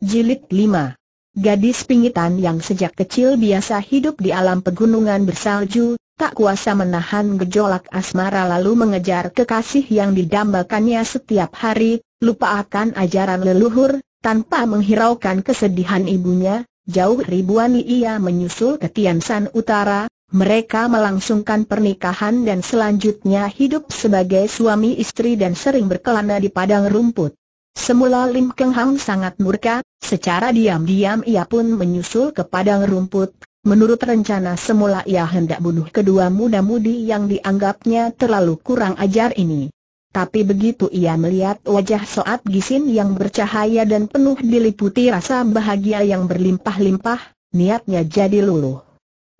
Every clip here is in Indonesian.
Jilid 5 Gadis pingitan yang sejak kecil biasa hidup di alam pegunungan bersalju, tak kuasa menahan gejolak asmara lalu mengejar kekasih yang didambakannya setiap hari, lupa akan ajaran leluhur, tanpa menghiraukan kesedihan ibunya, jauh ribuan ia menyusul ke Tiansan Utara, mereka melangsungkan pernikahan dan selanjutnya hidup sebagai suami istri dan sering berkelana di padang rumput. Semula Lim Keng Hang sangat murka, secara diam-diam ia pun menyusul ke padang rumput. Menurut rencana semula ia hendak bunuh kedua muda-mudi yang dianggapnya terlalu kurang ajar ini. Tapi begitu ia melihat wajah Soat Gisin yang bercahaya dan penuh diliputi rasa bahagia yang berlimpah-limpah, niatnya jadi luluh.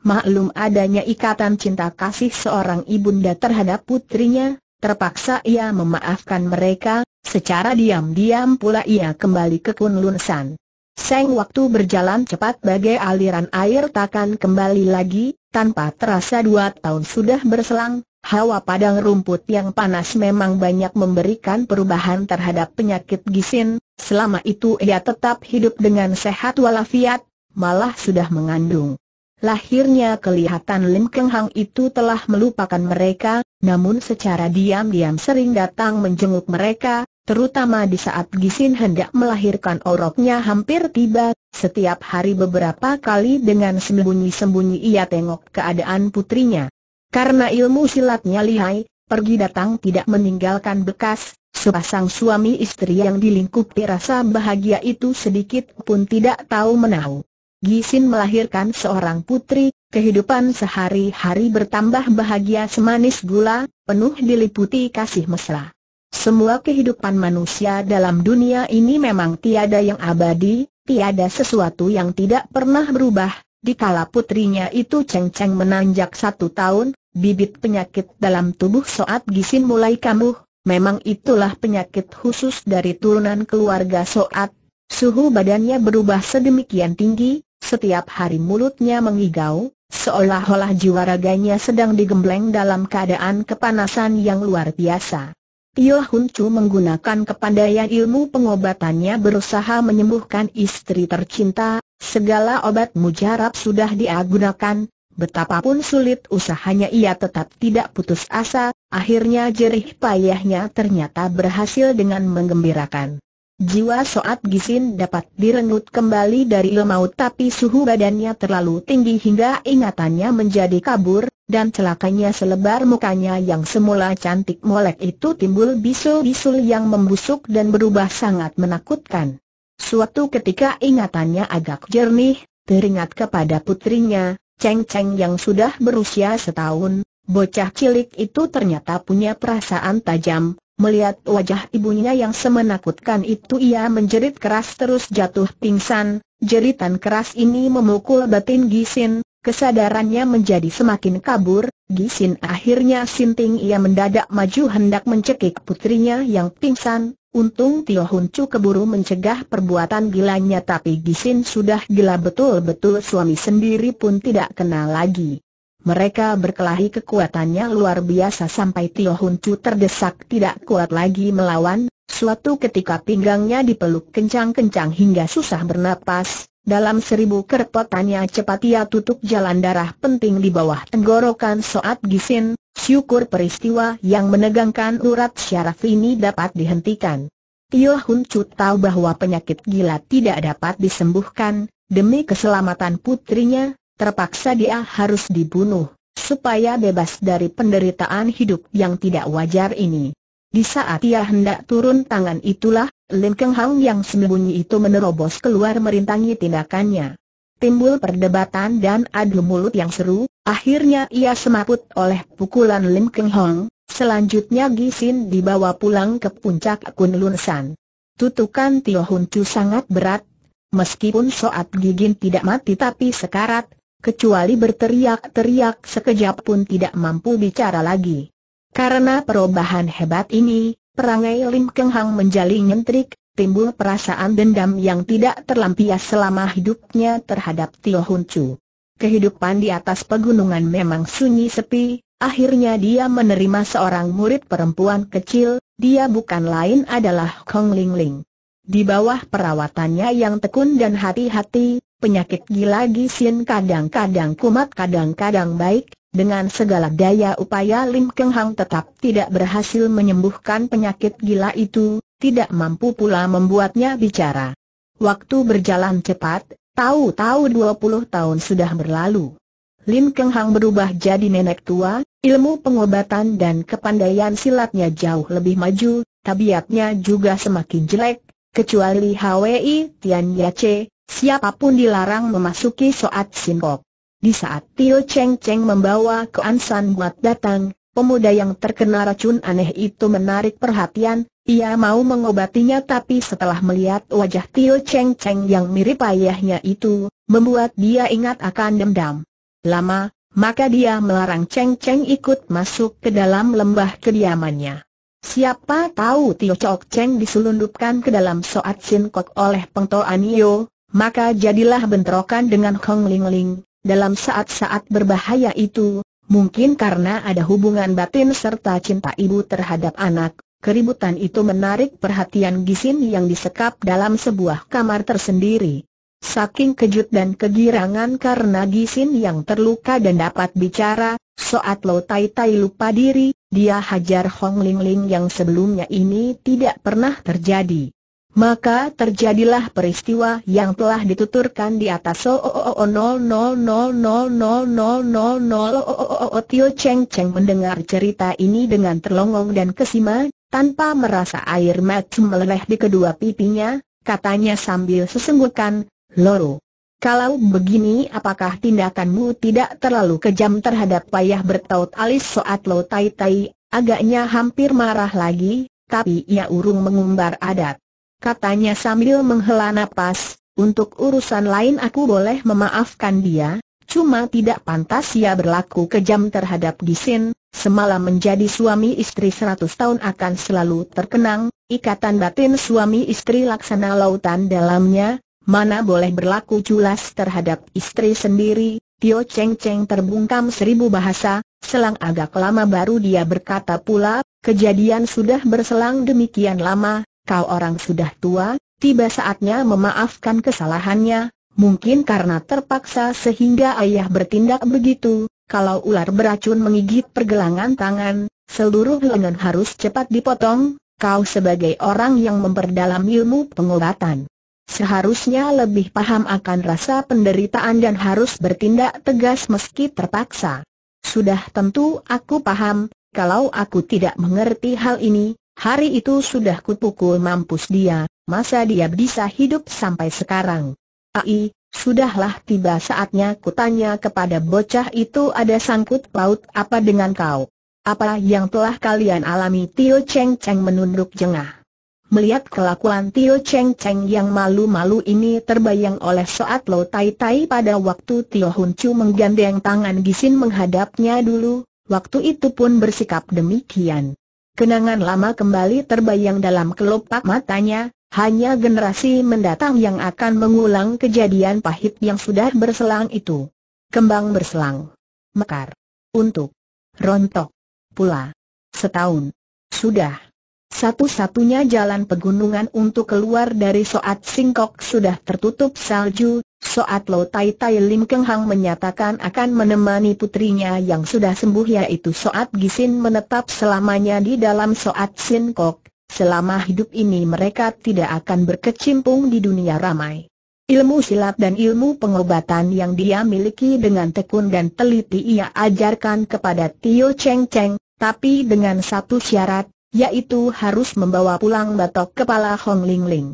Maklum adanya ikatan cinta kasih seorang ibunda terhadap putrinya, terpaksa ia memaafkan mereka, Secara diam-diam pula ia kembali ke Kunlun San. Seng waktu berjalan cepat bagai aliran air takkan kembali lagi, tanpa terasa dua tahun sudah berselang, hawa padang rumput yang panas memang banyak memberikan perubahan terhadap penyakit gisin, selama itu ia tetap hidup dengan sehat walafiat, malah sudah mengandung Lahirnya kelihatan Lim Keng Hang itu telah melupakan mereka, namun secara diam-diam sering datang menjenguk mereka, terutama di saat Gisin hendak melahirkan oroknya hampir tiba, setiap hari beberapa kali dengan sembunyi-sembunyi ia tengok keadaan putrinya. Karena ilmu silatnya lihai, pergi datang tidak meninggalkan bekas, sepasang suami istri yang dilingkupi rasa bahagia itu sedikit pun tidak tahu menahu. Gisin melahirkan seorang putri, kehidupan sehari-hari bertambah bahagia semanis gula, penuh diliputi kasih mesra. Semua kehidupan manusia dalam dunia ini memang tiada yang abadi, tiada sesuatu yang tidak pernah berubah. Di Dikala putrinya itu ceng-ceng menanjak satu tahun, bibit penyakit dalam tubuh Soat Gisin mulai kambuh, memang itulah penyakit khusus dari turunan keluarga Soat. Suhu badannya berubah sedemikian tinggi, setiap hari mulutnya mengigau, seolah-olah jiwa raganya sedang digembleng dalam keadaan kepanasan yang luar biasa. Tio Hun Chu menggunakan kepandaian ilmu pengobatannya berusaha menyembuhkan istri tercinta, segala obat mujarab sudah diagunakan, betapapun sulit usahanya ia tetap tidak putus asa, akhirnya jerih payahnya ternyata berhasil dengan menggembirakan. Jiwa Soat Gisin dapat direnggut kembali dari lemau tapi suhu badannya terlalu tinggi hingga ingatannya menjadi kabur, dan celakanya selebar mukanya yang semula cantik molek itu timbul bisul-bisul yang membusuk dan berubah sangat menakutkan. Suatu ketika ingatannya agak jernih, teringat kepada putrinya, Cheng Cheng yang sudah berusia setahun, bocah cilik itu ternyata punya perasaan tajam, Melihat wajah ibunya yang semenakutkan itu ia menjerit keras terus jatuh pingsan, jeritan keras ini memukul batin Gisin, kesadarannya menjadi semakin kabur, Gisin akhirnya sinting ia mendadak maju hendak mencekik putrinya yang pingsan, untung Tio Huncu keburu mencegah perbuatan gilanya tapi Gisin sudah gila betul-betul suami sendiri pun tidak kenal lagi. Mereka berkelahi kekuatannya luar biasa sampai Tio Hun Chu terdesak tidak kuat lagi melawan, suatu ketika pinggangnya dipeluk kencang-kencang hingga susah bernapas, dalam seribu kerpotannya cepat ia tutup jalan darah penting di bawah tenggorokan Soat Gisin, syukur peristiwa yang menegangkan urat syaraf ini dapat dihentikan. Tio Hun Chu tahu bahwa penyakit gila tidak dapat disembuhkan, demi keselamatan putrinya, terpaksa dia harus dibunuh, supaya bebas dari penderitaan hidup yang tidak wajar ini. Di saat ia hendak turun tangan itulah, Lim Keng Hang yang sembunyi itu menerobos keluar merintangi tindakannya. Timbul perdebatan dan adu mulut yang seru, akhirnya ia semaput oleh pukulan Lim Keng Hong, selanjutnya Gisin dibawa pulang ke puncak Kunlun San. Tutukan Tio Hun Chu sangat berat, meskipun soat gigin tidak mati tapi sekarat, kecuali berteriak-teriak sekejap pun tidak mampu bicara lagi. Karena perubahan hebat ini, perangai Lim Keng Hang menjadi nyentrik, timbul perasaan dendam yang tidak terlampias selama hidupnya terhadap Tio Hun Chu. Kehidupan di atas pegunungan memang sunyi sepi, akhirnya dia menerima seorang murid perempuan kecil, dia bukan lain adalah Kong Ling Ling. Di bawah perawatannya yang tekun dan hati-hati, penyakit gila gisin kadang-kadang kumat kadang-kadang baik, dengan segala daya upaya Lim Keng Hang tetap tidak berhasil menyembuhkan penyakit gila itu, tidak mampu pula membuatnya bicara. Waktu berjalan cepat, tahu-tahu 20 tahun sudah berlalu. Lim Keng Hang berubah jadi nenek tua, ilmu pengobatan dan kepandaian silatnya jauh lebih maju, tabiatnya juga semakin jelek, kecuali Hwi Tian Yace, siapapun dilarang memasuki Soat Sinkok. Di saat Tio Cheng Cheng membawa ke Ansan Buat datang, pemuda yang terkena racun aneh itu menarik perhatian, ia mau mengobatinya tapi setelah melihat wajah Tio Cheng Cheng yang mirip ayahnya itu, membuat dia ingat akan dendam. Lama, maka dia melarang Cheng Cheng ikut masuk ke dalam lembah kediamannya. Siapa tahu Tio Chok Cheng diselundupkan ke dalam Soat Sin Kok oleh Peng To Anio, maka jadilah bentrokan dengan Hong Ling Ling, dalam saat-saat berbahaya itu, mungkin karena ada hubungan batin serta cinta ibu terhadap anak, keributan itu menarik perhatian Gisin yang disekap dalam sebuah kamar tersendiri. Saking kejut dan kegirangan karena Gisin yang terluka dan dapat bicara, Soat Lo Tai Tai lupa diri, dia hajar Hong Ling Ling yang sebelumnya ini tidak pernah terjadi. Maka terjadilah peristiwa yang telah dituturkan di atas Tio Cheng Cheng mendengar cerita ini dengan terlongong dan kesima, tanpa merasa air mata meleleh di kedua pipinya, katanya sambil sesenggukan, Loro, kalau begini apakah tindakanmu tidak terlalu kejam terhadap payah bertaut alis soat lo tai tai, agaknya hampir marah lagi, tapi ia urung mengumbar adat katanya sambil menghela nafas. untuk urusan lain aku boleh memaafkan dia, cuma tidak pantas ia berlaku kejam terhadap Gisin, semalam menjadi suami istri seratus tahun akan selalu terkenang, ikatan batin suami istri laksana lautan dalamnya, mana boleh berlaku culas terhadap istri sendiri, Tio Cheng Cheng terbungkam seribu bahasa, selang agak lama baru dia berkata pula, kejadian sudah berselang demikian lama, kau orang sudah tua, tiba saatnya memaafkan kesalahannya, mungkin karena terpaksa sehingga ayah bertindak begitu, kalau ular beracun menggigit pergelangan tangan, seluruh lengan harus cepat dipotong, kau sebagai orang yang memperdalam ilmu pengobatan. Seharusnya lebih paham akan rasa penderitaan dan harus bertindak tegas meski terpaksa. Sudah tentu aku paham, kalau aku tidak mengerti hal ini, Hari itu sudah kupukul mampus dia, masa dia bisa hidup sampai sekarang. Ai, sudahlah tiba saatnya kutanya kepada bocah itu ada sangkut paut apa dengan kau? Apa yang telah kalian alami Tio Cheng Cheng menunduk jengah. Melihat kelakuan Tio Cheng Cheng yang malu-malu ini terbayang oleh Soat Lo Tai Tai pada waktu Tio Hun Chu menggandeng tangan Gisin menghadapnya dulu, waktu itu pun bersikap demikian. Kenangan lama kembali terbayang dalam kelopak matanya, hanya generasi mendatang yang akan mengulang kejadian pahit yang sudah berselang itu. Kembang berselang. Mekar. Untuk. Rontok. Pula. Setahun. Sudah. Satu-satunya jalan pegunungan untuk keluar dari Soat Singkok sudah tertutup salju, Soat Lo Tai Tai Lim Keng Hang menyatakan akan menemani putrinya yang sudah sembuh yaitu Soat Gisin menetap selamanya di dalam Soat Sin Kok, selama hidup ini mereka tidak akan berkecimpung di dunia ramai. Ilmu silat dan ilmu pengobatan yang dia miliki dengan tekun dan teliti ia ajarkan kepada Tio Cheng Cheng, tapi dengan satu syarat, yaitu harus membawa pulang batok kepala Hong Ling Ling.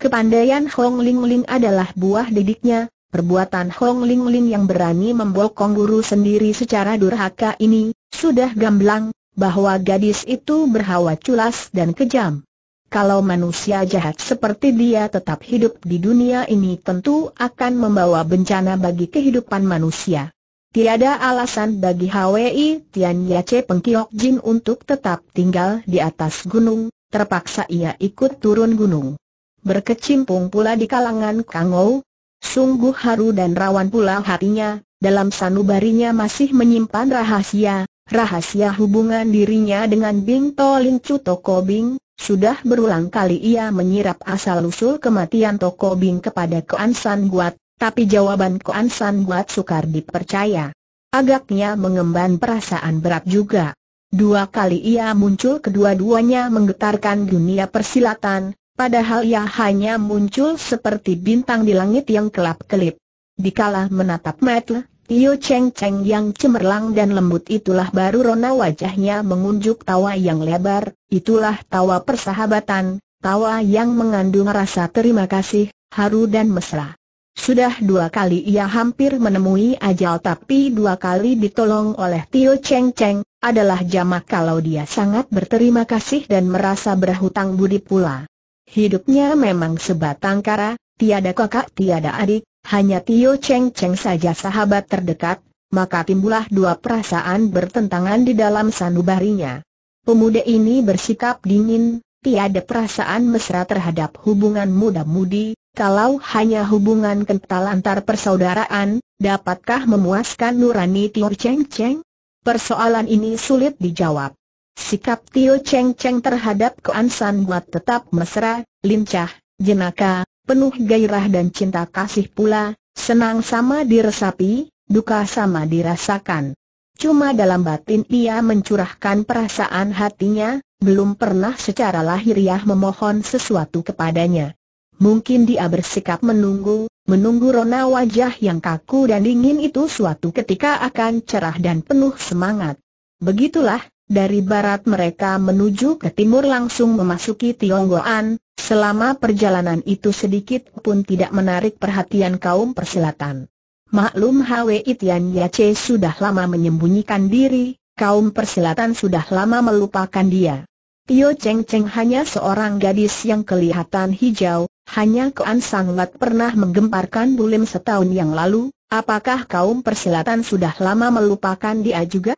Kepandaian Hong Ling Ling adalah buah didiknya, perbuatan Hong Ling Ling yang berani membokong guru sendiri secara durhaka ini, sudah gamblang, bahwa gadis itu berhawa culas dan kejam. Kalau manusia jahat seperti dia tetap hidup di dunia ini tentu akan membawa bencana bagi kehidupan manusia. Tiada alasan bagi HWI Tian Yace Pengkiok Jin untuk tetap tinggal di atas gunung, terpaksa ia ikut turun gunung berkecimpung pula di kalangan Kangou. Sungguh haru dan rawan pula hatinya, dalam sanubarinya masih menyimpan rahasia, rahasia hubungan dirinya dengan Bing Ling Chu Toko Bing, sudah berulang kali ia menyirap asal-usul kematian Toko Bing kepada Koan San Guat, tapi jawaban Koan San Guat sukar dipercaya. Agaknya mengemban perasaan berat juga. Dua kali ia muncul kedua-duanya menggetarkan dunia persilatan, padahal ia hanya muncul seperti bintang di langit yang kelap-kelip. Dikala menatap Metle, Tio Cheng Cheng yang cemerlang dan lembut itulah baru rona wajahnya mengunjuk tawa yang lebar, itulah tawa persahabatan, tawa yang mengandung rasa terima kasih, haru dan mesra. Sudah dua kali ia hampir menemui ajal tapi dua kali ditolong oleh Tio Cheng Cheng, adalah jamak kalau dia sangat berterima kasih dan merasa berhutang budi pula. Hidupnya memang sebatang kara, tiada kakak tiada adik, hanya Tio Cheng Cheng saja sahabat terdekat, maka timbullah dua perasaan bertentangan di dalam sanubarinya. Pemuda ini bersikap dingin, tiada perasaan mesra terhadap hubungan muda-mudi, kalau hanya hubungan kental antar persaudaraan, dapatkah memuaskan nurani Tio Cheng Cheng? Persoalan ini sulit dijawab. Sikap Tio Cheng Cheng terhadap Kuan San Buat tetap mesra, lincah, jenaka, penuh gairah dan cinta kasih pula, senang sama diresapi, duka sama dirasakan. Cuma dalam batin ia mencurahkan perasaan hatinya, belum pernah secara lahiriah memohon sesuatu kepadanya. Mungkin dia bersikap menunggu, menunggu rona wajah yang kaku dan dingin itu suatu ketika akan cerah dan penuh semangat. Begitulah, dari barat mereka menuju ke timur langsung memasuki Tionggoan, selama perjalanan itu sedikit pun tidak menarik perhatian kaum persilatan. Maklum Hwe Itian Yace sudah lama menyembunyikan diri, kaum persilatan sudah lama melupakan dia. Tio Cheng Cheng hanya seorang gadis yang kelihatan hijau, hanya Kuan Lat pernah menggemparkan bulim setahun yang lalu, apakah kaum persilatan sudah lama melupakan dia juga?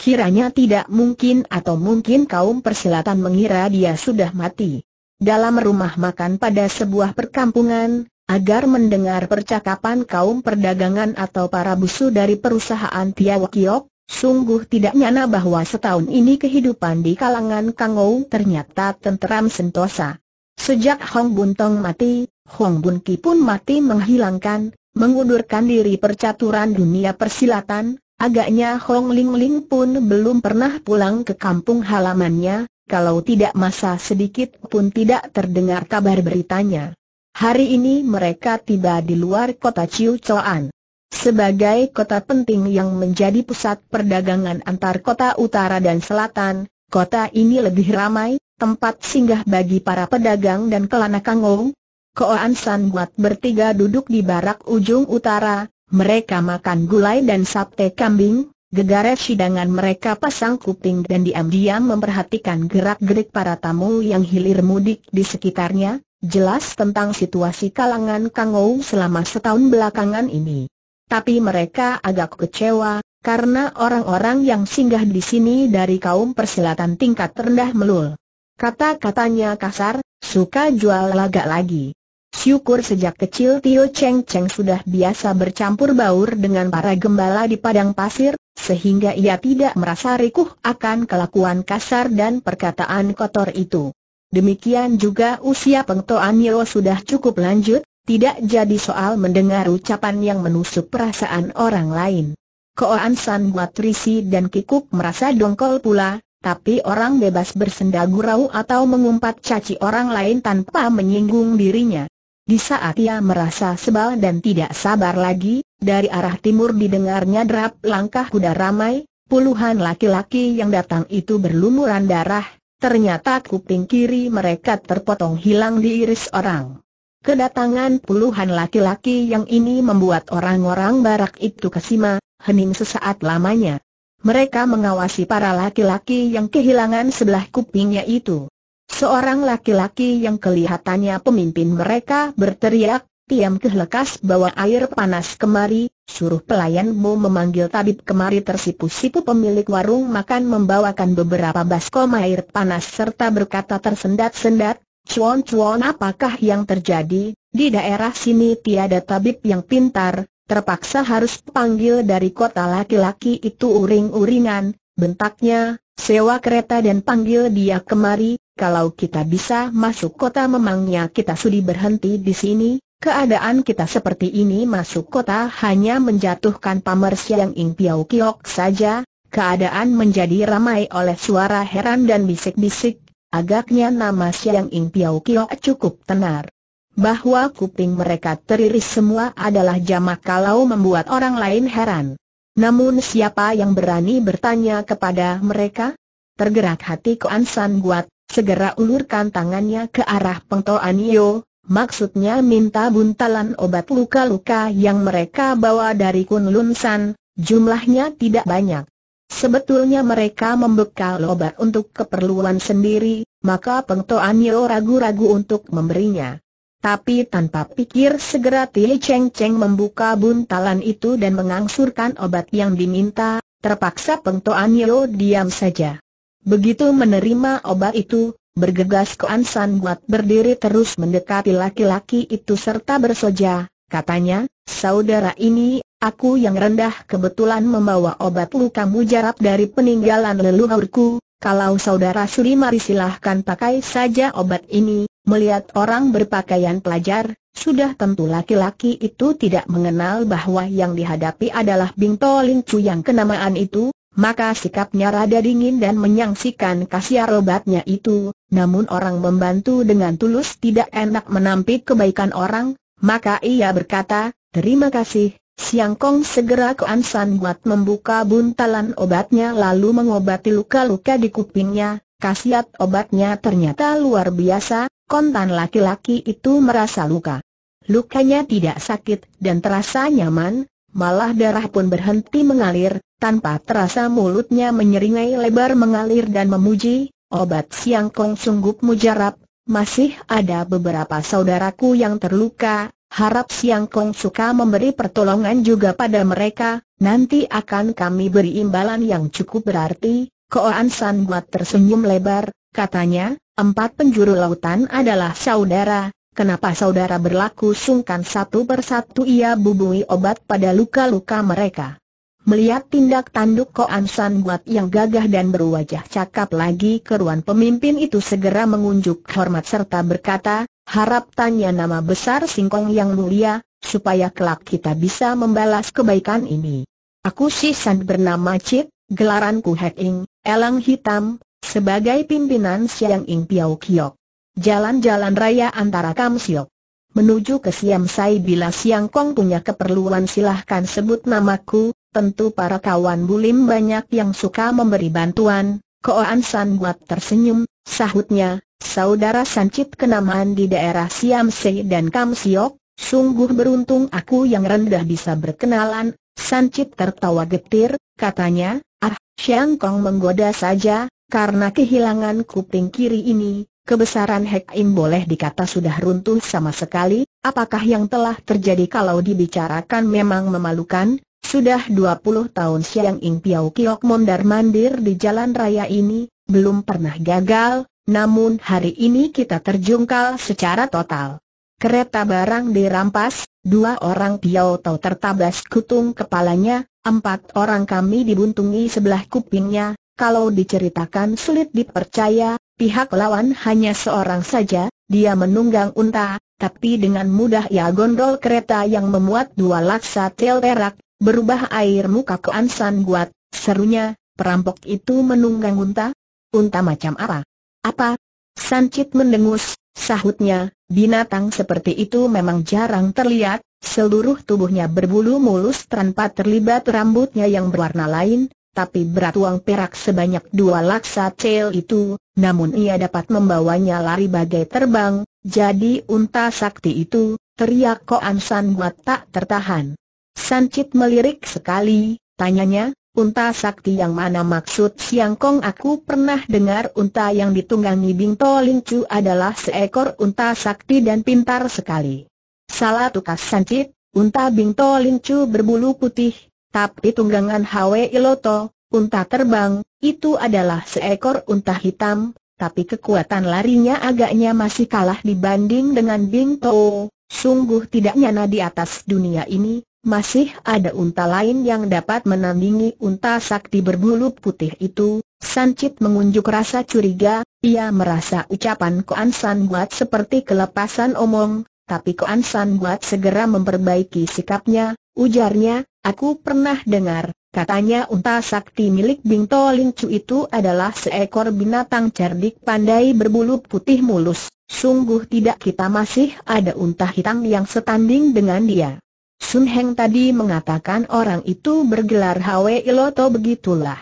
Kiranya tidak mungkin atau mungkin kaum persilatan mengira dia sudah mati. Dalam rumah makan pada sebuah perkampungan, agar mendengar percakapan kaum perdagangan atau para busu dari perusahaan Tiawakiok, Sungguh tidak nyana bahwa setahun ini kehidupan di kalangan Kangou ternyata tenteram sentosa. Sejak Hong Buntong mati, Hong Bun Ki pun mati menghilangkan, mengundurkan diri percaturan dunia persilatan, Agaknya Hong Ling Ling pun belum pernah pulang ke kampung halamannya, kalau tidak masa sedikit pun tidak terdengar kabar beritanya. Hari ini mereka tiba di luar kota Chiu Choan. Sebagai kota penting yang menjadi pusat perdagangan antar kota utara dan selatan, kota ini lebih ramai, tempat singgah bagi para pedagang dan kelana kangong. Koan San Buat bertiga duduk di barak ujung utara, mereka makan gulai dan sate kambing, gegara sidangan mereka pasang kuping dan diam-diam memperhatikan gerak-gerik para tamu yang hilir mudik di sekitarnya, jelas tentang situasi kalangan Kangou selama setahun belakangan ini. Tapi mereka agak kecewa, karena orang-orang yang singgah di sini dari kaum persilatan tingkat rendah melul. Kata-katanya kasar, suka jual lagak lagi. Syukur sejak kecil Tio Cheng Cheng sudah biasa bercampur baur dengan para gembala di padang pasir, sehingga ia tidak merasa rikuh akan kelakuan kasar dan perkataan kotor itu. Demikian juga usia pengtoan Niro sudah cukup lanjut, tidak jadi soal mendengar ucapan yang menusuk perasaan orang lain. Koan San Matrisi dan Kikuk merasa dongkol pula, tapi orang bebas bersenda gurau atau mengumpat caci orang lain tanpa menyinggung dirinya. Di saat ia merasa sebal dan tidak sabar lagi, dari arah timur didengarnya derap langkah kuda ramai, puluhan laki-laki yang datang itu berlumuran darah, ternyata kuping kiri mereka terpotong hilang diiris orang. Kedatangan puluhan laki-laki yang ini membuat orang-orang barak itu kesima, hening sesaat lamanya. Mereka mengawasi para laki-laki yang kehilangan sebelah kupingnya itu. Seorang laki-laki yang kelihatannya pemimpin mereka berteriak, Tiam kehlekas bawa air panas kemari, suruh pelayanmu memanggil tabib kemari tersipu-sipu pemilik warung makan membawakan beberapa baskom air panas serta berkata tersendat-sendat, Cuan-cuan apakah yang terjadi, di daerah sini tiada tabib yang pintar, terpaksa harus panggil dari kota laki-laki itu uring-uringan, bentaknya, sewa kereta dan panggil dia kemari, kalau kita bisa masuk kota memangnya kita sudi berhenti di sini, keadaan kita seperti ini masuk kota hanya menjatuhkan pamer siang Ing Piau Kiok saja, keadaan menjadi ramai oleh suara heran dan bisik-bisik, agaknya nama siang Ing Piau Kiok cukup tenar. Bahwa kuping mereka teriris semua adalah jamak kalau membuat orang lain heran. Namun siapa yang berani bertanya kepada mereka? Tergerak hati Koan San Guat, segera ulurkan tangannya ke arah Pengto Anio, maksudnya minta buntalan obat luka-luka yang mereka bawa dari Kunlun San, jumlahnya tidak banyak. Sebetulnya mereka membekal obat untuk keperluan sendiri, maka Pengto Anio ragu-ragu untuk memberinya. Tapi tanpa pikir segera Tie Cheng Cheng membuka buntalan itu dan mengangsurkan obat yang diminta, terpaksa Pengto Anio diam saja. Begitu menerima obat itu, bergegas ke Ansan buat berdiri terus mendekati laki-laki itu serta bersoja, katanya, saudara ini, aku yang rendah kebetulan membawa obat luka mujarab dari peninggalan leluhurku, kalau saudara suri mari silahkan pakai saja obat ini, melihat orang berpakaian pelajar, sudah tentu laki-laki itu tidak mengenal bahwa yang dihadapi adalah Bing Chu yang kenamaan itu, maka sikapnya rada dingin dan menyangsikan kasiar obatnya itu, namun orang membantu dengan tulus tidak enak menampik kebaikan orang, maka ia berkata, terima kasih, Siang Kong segera ke Ansan buat membuka buntalan obatnya lalu mengobati luka-luka di kupingnya, kasihat obatnya ternyata luar biasa, kontan laki-laki itu merasa luka. Lukanya tidak sakit dan terasa nyaman, malah darah pun berhenti mengalir, tanpa terasa mulutnya menyeringai lebar mengalir dan memuji, obat siang kong sungguh mujarab, masih ada beberapa saudaraku yang terluka, harap siang kong suka memberi pertolongan juga pada mereka, nanti akan kami beri imbalan yang cukup berarti, Koan San Buat tersenyum lebar, katanya, empat penjuru lautan adalah saudara, Kenapa saudara berlaku sungkan satu persatu ia bubui obat pada luka-luka mereka? Melihat tindak tanduk Koan San Buat yang gagah dan berwajah cakap lagi keruan pemimpin itu segera mengunjuk hormat serta berkata, harap tanya nama besar Singkong yang mulia, supaya kelak kita bisa membalas kebaikan ini. Aku si San bernama Cik, gelaranku Hek Ing, Elang Hitam, sebagai pimpinan Siang Ing Piao Kiok. Jalan-jalan raya antara Kamsiok menuju ke Siam Sai bila Siang Kong punya keperluan silahkan sebut namaku, tentu para kawan bulim banyak yang suka memberi bantuan, Koan San buat tersenyum, sahutnya, saudara Sancit kenamaan di daerah Siam Sai dan Kamsiok, sungguh beruntung aku yang rendah bisa berkenalan, Sancit tertawa getir, katanya, ah, Siang Kong menggoda saja, karena kehilangan kuping kiri ini, kebesaran Hek Im boleh dikata sudah runtuh sama sekali, apakah yang telah terjadi kalau dibicarakan memang memalukan, sudah 20 tahun Siang Ing Piau Kiok mondar mandir di jalan raya ini, belum pernah gagal, namun hari ini kita terjungkal secara total. Kereta barang dirampas, dua orang Piau Tau tertabas kutung kepalanya, empat orang kami dibuntungi sebelah kupingnya, kalau diceritakan sulit dipercaya, Pihak lawan hanya seorang saja, dia menunggang unta, tapi dengan mudah ia gondol kereta yang memuat dua laksa tel perak, berubah air muka ke ansan buat, serunya, perampok itu menunggang unta? Unta macam apa? Apa? Sancit mendengus, sahutnya, binatang seperti itu memang jarang terlihat, seluruh tubuhnya berbulu mulus tanpa terlibat rambutnya yang berwarna lain, tapi berat uang perak sebanyak dua laksa cel itu, namun ia dapat membawanya lari bagai terbang, jadi unta sakti itu, teriak Koan San Buat tak tertahan. Sancit melirik sekali, tanyanya, unta sakti yang mana maksud Siang Kong aku pernah dengar unta yang ditunggangi Bingto Lincu adalah seekor unta sakti dan pintar sekali. Salah tukas Sancit, unta Bingto Lincu berbulu putih, tapi tunggangan Hwe Iloto, unta terbang, itu adalah seekor unta hitam, tapi kekuatan larinya agaknya masih kalah dibanding dengan Bing Tao. Sungguh tidak nyana di atas dunia ini, masih ada unta lain yang dapat menandingi unta sakti berbulu putih itu. Sancit mengunjuk rasa curiga, ia merasa ucapan Koan San buat seperti kelepasan omong, tapi Koan San buat segera memperbaiki sikapnya, ujarnya, Aku pernah dengar, katanya unta sakti milik Bingto Lincu itu adalah seekor binatang cerdik pandai berbulu putih mulus. Sungguh tidak kita masih ada unta hitam yang setanding dengan dia. Sun Heng tadi mengatakan orang itu bergelar Hwe Iloto begitulah.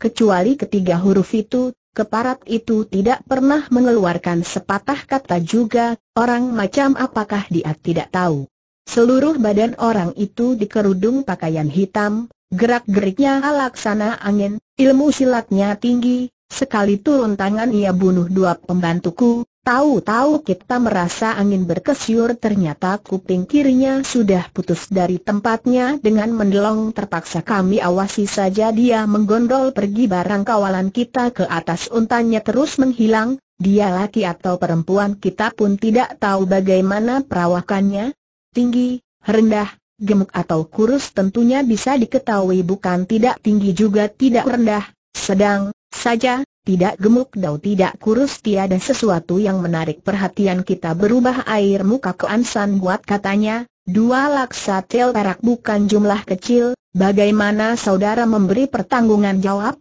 Kecuali ketiga huruf itu, keparat itu tidak pernah mengeluarkan sepatah kata juga, orang macam apakah dia tidak tahu. Seluruh badan orang itu dikerudung pakaian hitam, gerak-geriknya laksana angin, ilmu silatnya tinggi, sekali turun tangan ia bunuh dua pembantuku, tahu-tahu kita merasa angin berkesyur ternyata kuping kirinya sudah putus dari tempatnya dengan mendelong terpaksa kami awasi saja dia menggondol pergi barang kawalan kita ke atas untanya terus menghilang, dia laki atau perempuan kita pun tidak tahu bagaimana perawakannya, tinggi, rendah, gemuk atau kurus tentunya bisa diketahui bukan tidak tinggi juga tidak rendah, sedang, saja, tidak gemuk dan tidak kurus tiada sesuatu yang menarik perhatian kita berubah air muka ke Ansan buat katanya, dua laksa tel perak bukan jumlah kecil, bagaimana saudara memberi pertanggungan jawab?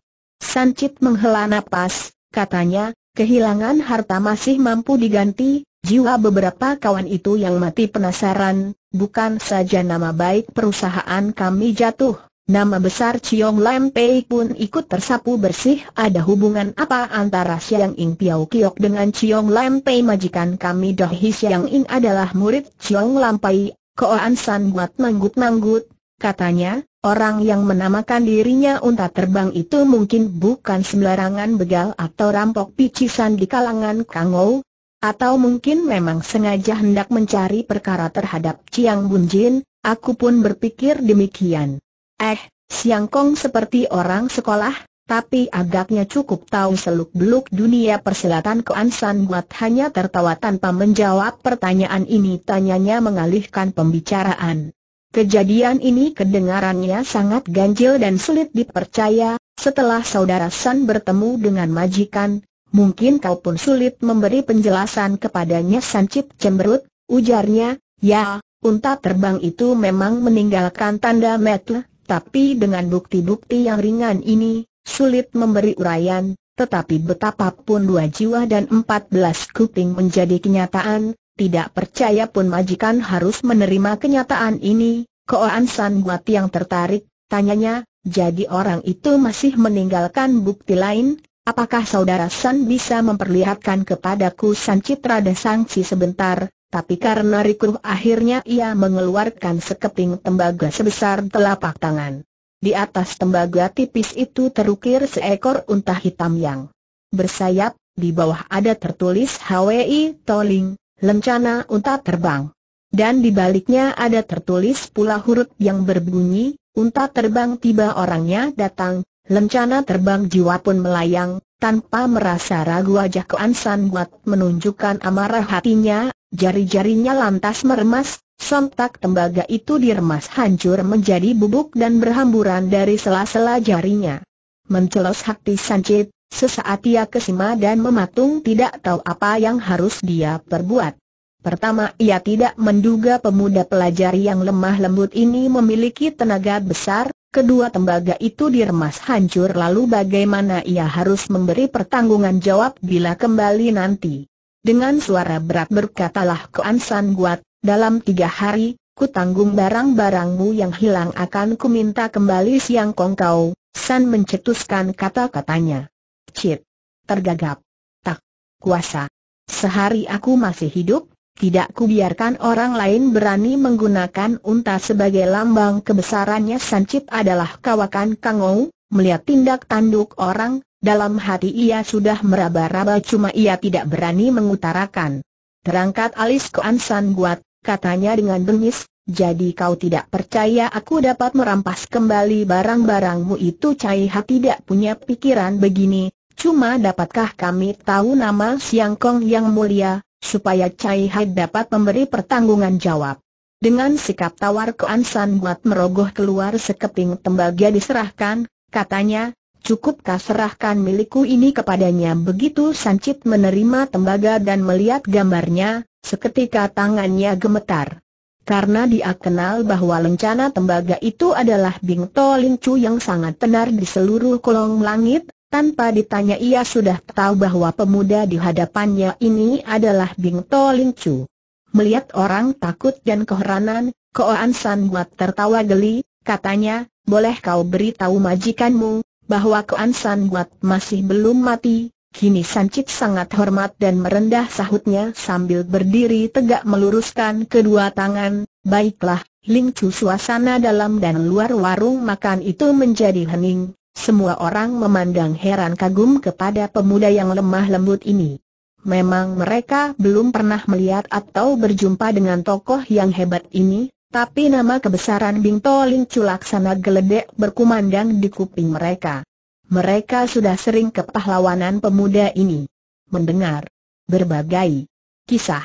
Sancit menghela nafas, katanya, kehilangan harta masih mampu diganti, Jiwa beberapa kawan itu yang mati penasaran, bukan saja nama baik perusahaan kami jatuh, nama besar Chiong Lam Pei pun ikut tersapu bersih. Ada hubungan apa antara Siang Ing Piao Kiok dengan Chiong Lam Pei majikan kami Dohi Siang Ing adalah murid Chiong Lam Pei, An San buat manggut-manggut, katanya, Orang yang menamakan dirinya unta terbang itu mungkin bukan sembarangan begal atau rampok picisan di kalangan Kangou, atau mungkin memang sengaja hendak mencari perkara terhadap Chiang Bun Jin, aku pun berpikir demikian. Eh, Siang Kong seperti orang sekolah, tapi agaknya cukup tahu seluk-beluk dunia persilatan Ansan Buat hanya tertawa tanpa menjawab pertanyaan ini tanyanya mengalihkan pembicaraan. Kejadian ini kedengarannya sangat ganjil dan sulit dipercaya, setelah saudara San bertemu dengan majikan, mungkin kau pun sulit memberi penjelasan kepadanya Sancip cemberut, ujarnya, ya, unta terbang itu memang meninggalkan tanda metu, tapi dengan bukti-bukti yang ringan ini, sulit memberi uraian, tetapi betapapun dua jiwa dan empat belas kuping menjadi kenyataan, tidak percaya pun majikan harus menerima kenyataan ini. Koan San Buat yang tertarik, tanyanya, jadi orang itu masih meninggalkan bukti lain, Apakah saudara San bisa memperlihatkan kepadaku San Citra dan sebentar, tapi karena rikuh akhirnya ia mengeluarkan sekeping tembaga sebesar telapak tangan. Di atas tembaga tipis itu terukir seekor unta hitam yang bersayap, di bawah ada tertulis HWI Toling, lencana unta terbang. Dan di baliknya ada tertulis pula huruf yang berbunyi, unta terbang tiba orangnya datang, Lencana terbang jiwa pun melayang, tanpa merasa ragu wajah Kuan San Buat menunjukkan amarah hatinya, jari-jarinya lantas meremas, sontak tembaga itu diremas hancur menjadi bubuk dan berhamburan dari sela-sela jarinya. Mencelos hati Sancit, sesaat ia kesima dan mematung tidak tahu apa yang harus dia perbuat. Pertama ia tidak menduga pemuda pelajar yang lemah lembut ini memiliki tenaga besar, Kedua tembaga itu diremas hancur lalu bagaimana ia harus memberi pertanggungan jawab bila kembali nanti. Dengan suara berat berkatalah ke Ansan Guat, dalam tiga hari, ku tanggung barang-barangmu yang hilang akan ku minta kembali siang kong kau, San mencetuskan kata-katanya. Cit. Tergagap. Tak. Kuasa. Sehari aku masih hidup, tidak kubiarkan orang lain berani menggunakan unta sebagai lambang kebesarannya Sancit adalah kawakan kangau, melihat tindak tanduk orang, dalam hati ia sudah meraba-raba cuma ia tidak berani mengutarakan. Terangkat alis ke Ansan Guat, katanya dengan bengis, jadi kau tidak percaya aku dapat merampas kembali barang-barangmu itu Cai Ha tidak punya pikiran begini, cuma dapatkah kami tahu nama Siang Kong yang mulia, supaya Cai Hai dapat memberi pertanggungan jawab. Dengan sikap tawar ke Ansan, buat merogoh keluar sekeping tembaga diserahkan, katanya, cukupkah serahkan milikku ini kepadanya begitu Sancit menerima tembaga dan melihat gambarnya, seketika tangannya gemetar. Karena dia kenal bahwa lencana tembaga itu adalah Bing To Lin Chu yang sangat tenar di seluruh kolong langit, tanpa ditanya ia sudah tahu bahwa pemuda di hadapannya ini adalah Bing To Ling Chu. Melihat orang takut dan keheranan, Koan San buat tertawa geli, katanya, boleh kau beritahu majikanmu, bahwa Koan San buat masih belum mati, kini Sancit sangat hormat dan merendah sahutnya sambil berdiri tegak meluruskan kedua tangan, baiklah, Ling Chu suasana dalam dan luar warung makan itu menjadi hening, semua orang memandang heran kagum kepada pemuda yang lemah lembut ini. Memang mereka belum pernah melihat atau berjumpa dengan tokoh yang hebat ini, tapi nama kebesaran Bingto Toling Culaksana Geledek berkumandang di kuping mereka. Mereka sudah sering kepahlawanan pemuda ini. Mendengar berbagai kisah.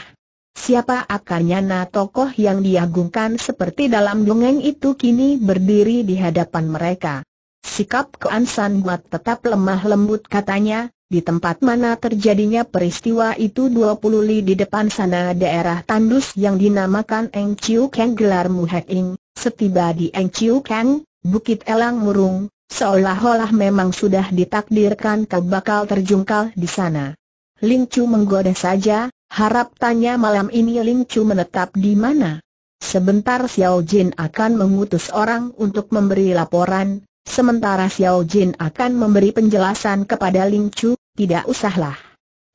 Siapa akarnya na tokoh yang diagungkan seperti dalam dongeng itu kini berdiri di hadapan mereka. Sikap Koan San Buat tetap lemah lembut katanya, di tempat mana terjadinya peristiwa itu 20 li di depan sana daerah tandus yang dinamakan Eng Chiu Kang gelar Muheing. setiba di Eng Chiu Kang, Bukit Elang Murung, seolah-olah memang sudah ditakdirkan kau bakal terjungkal di sana. Ling Chu menggoda saja, harap tanya malam ini Ling Chu menetap di mana. Sebentar Xiao Jin akan mengutus orang untuk memberi laporan, Sementara Xiao Jin akan memberi penjelasan kepada Ling Chu, tidak usahlah.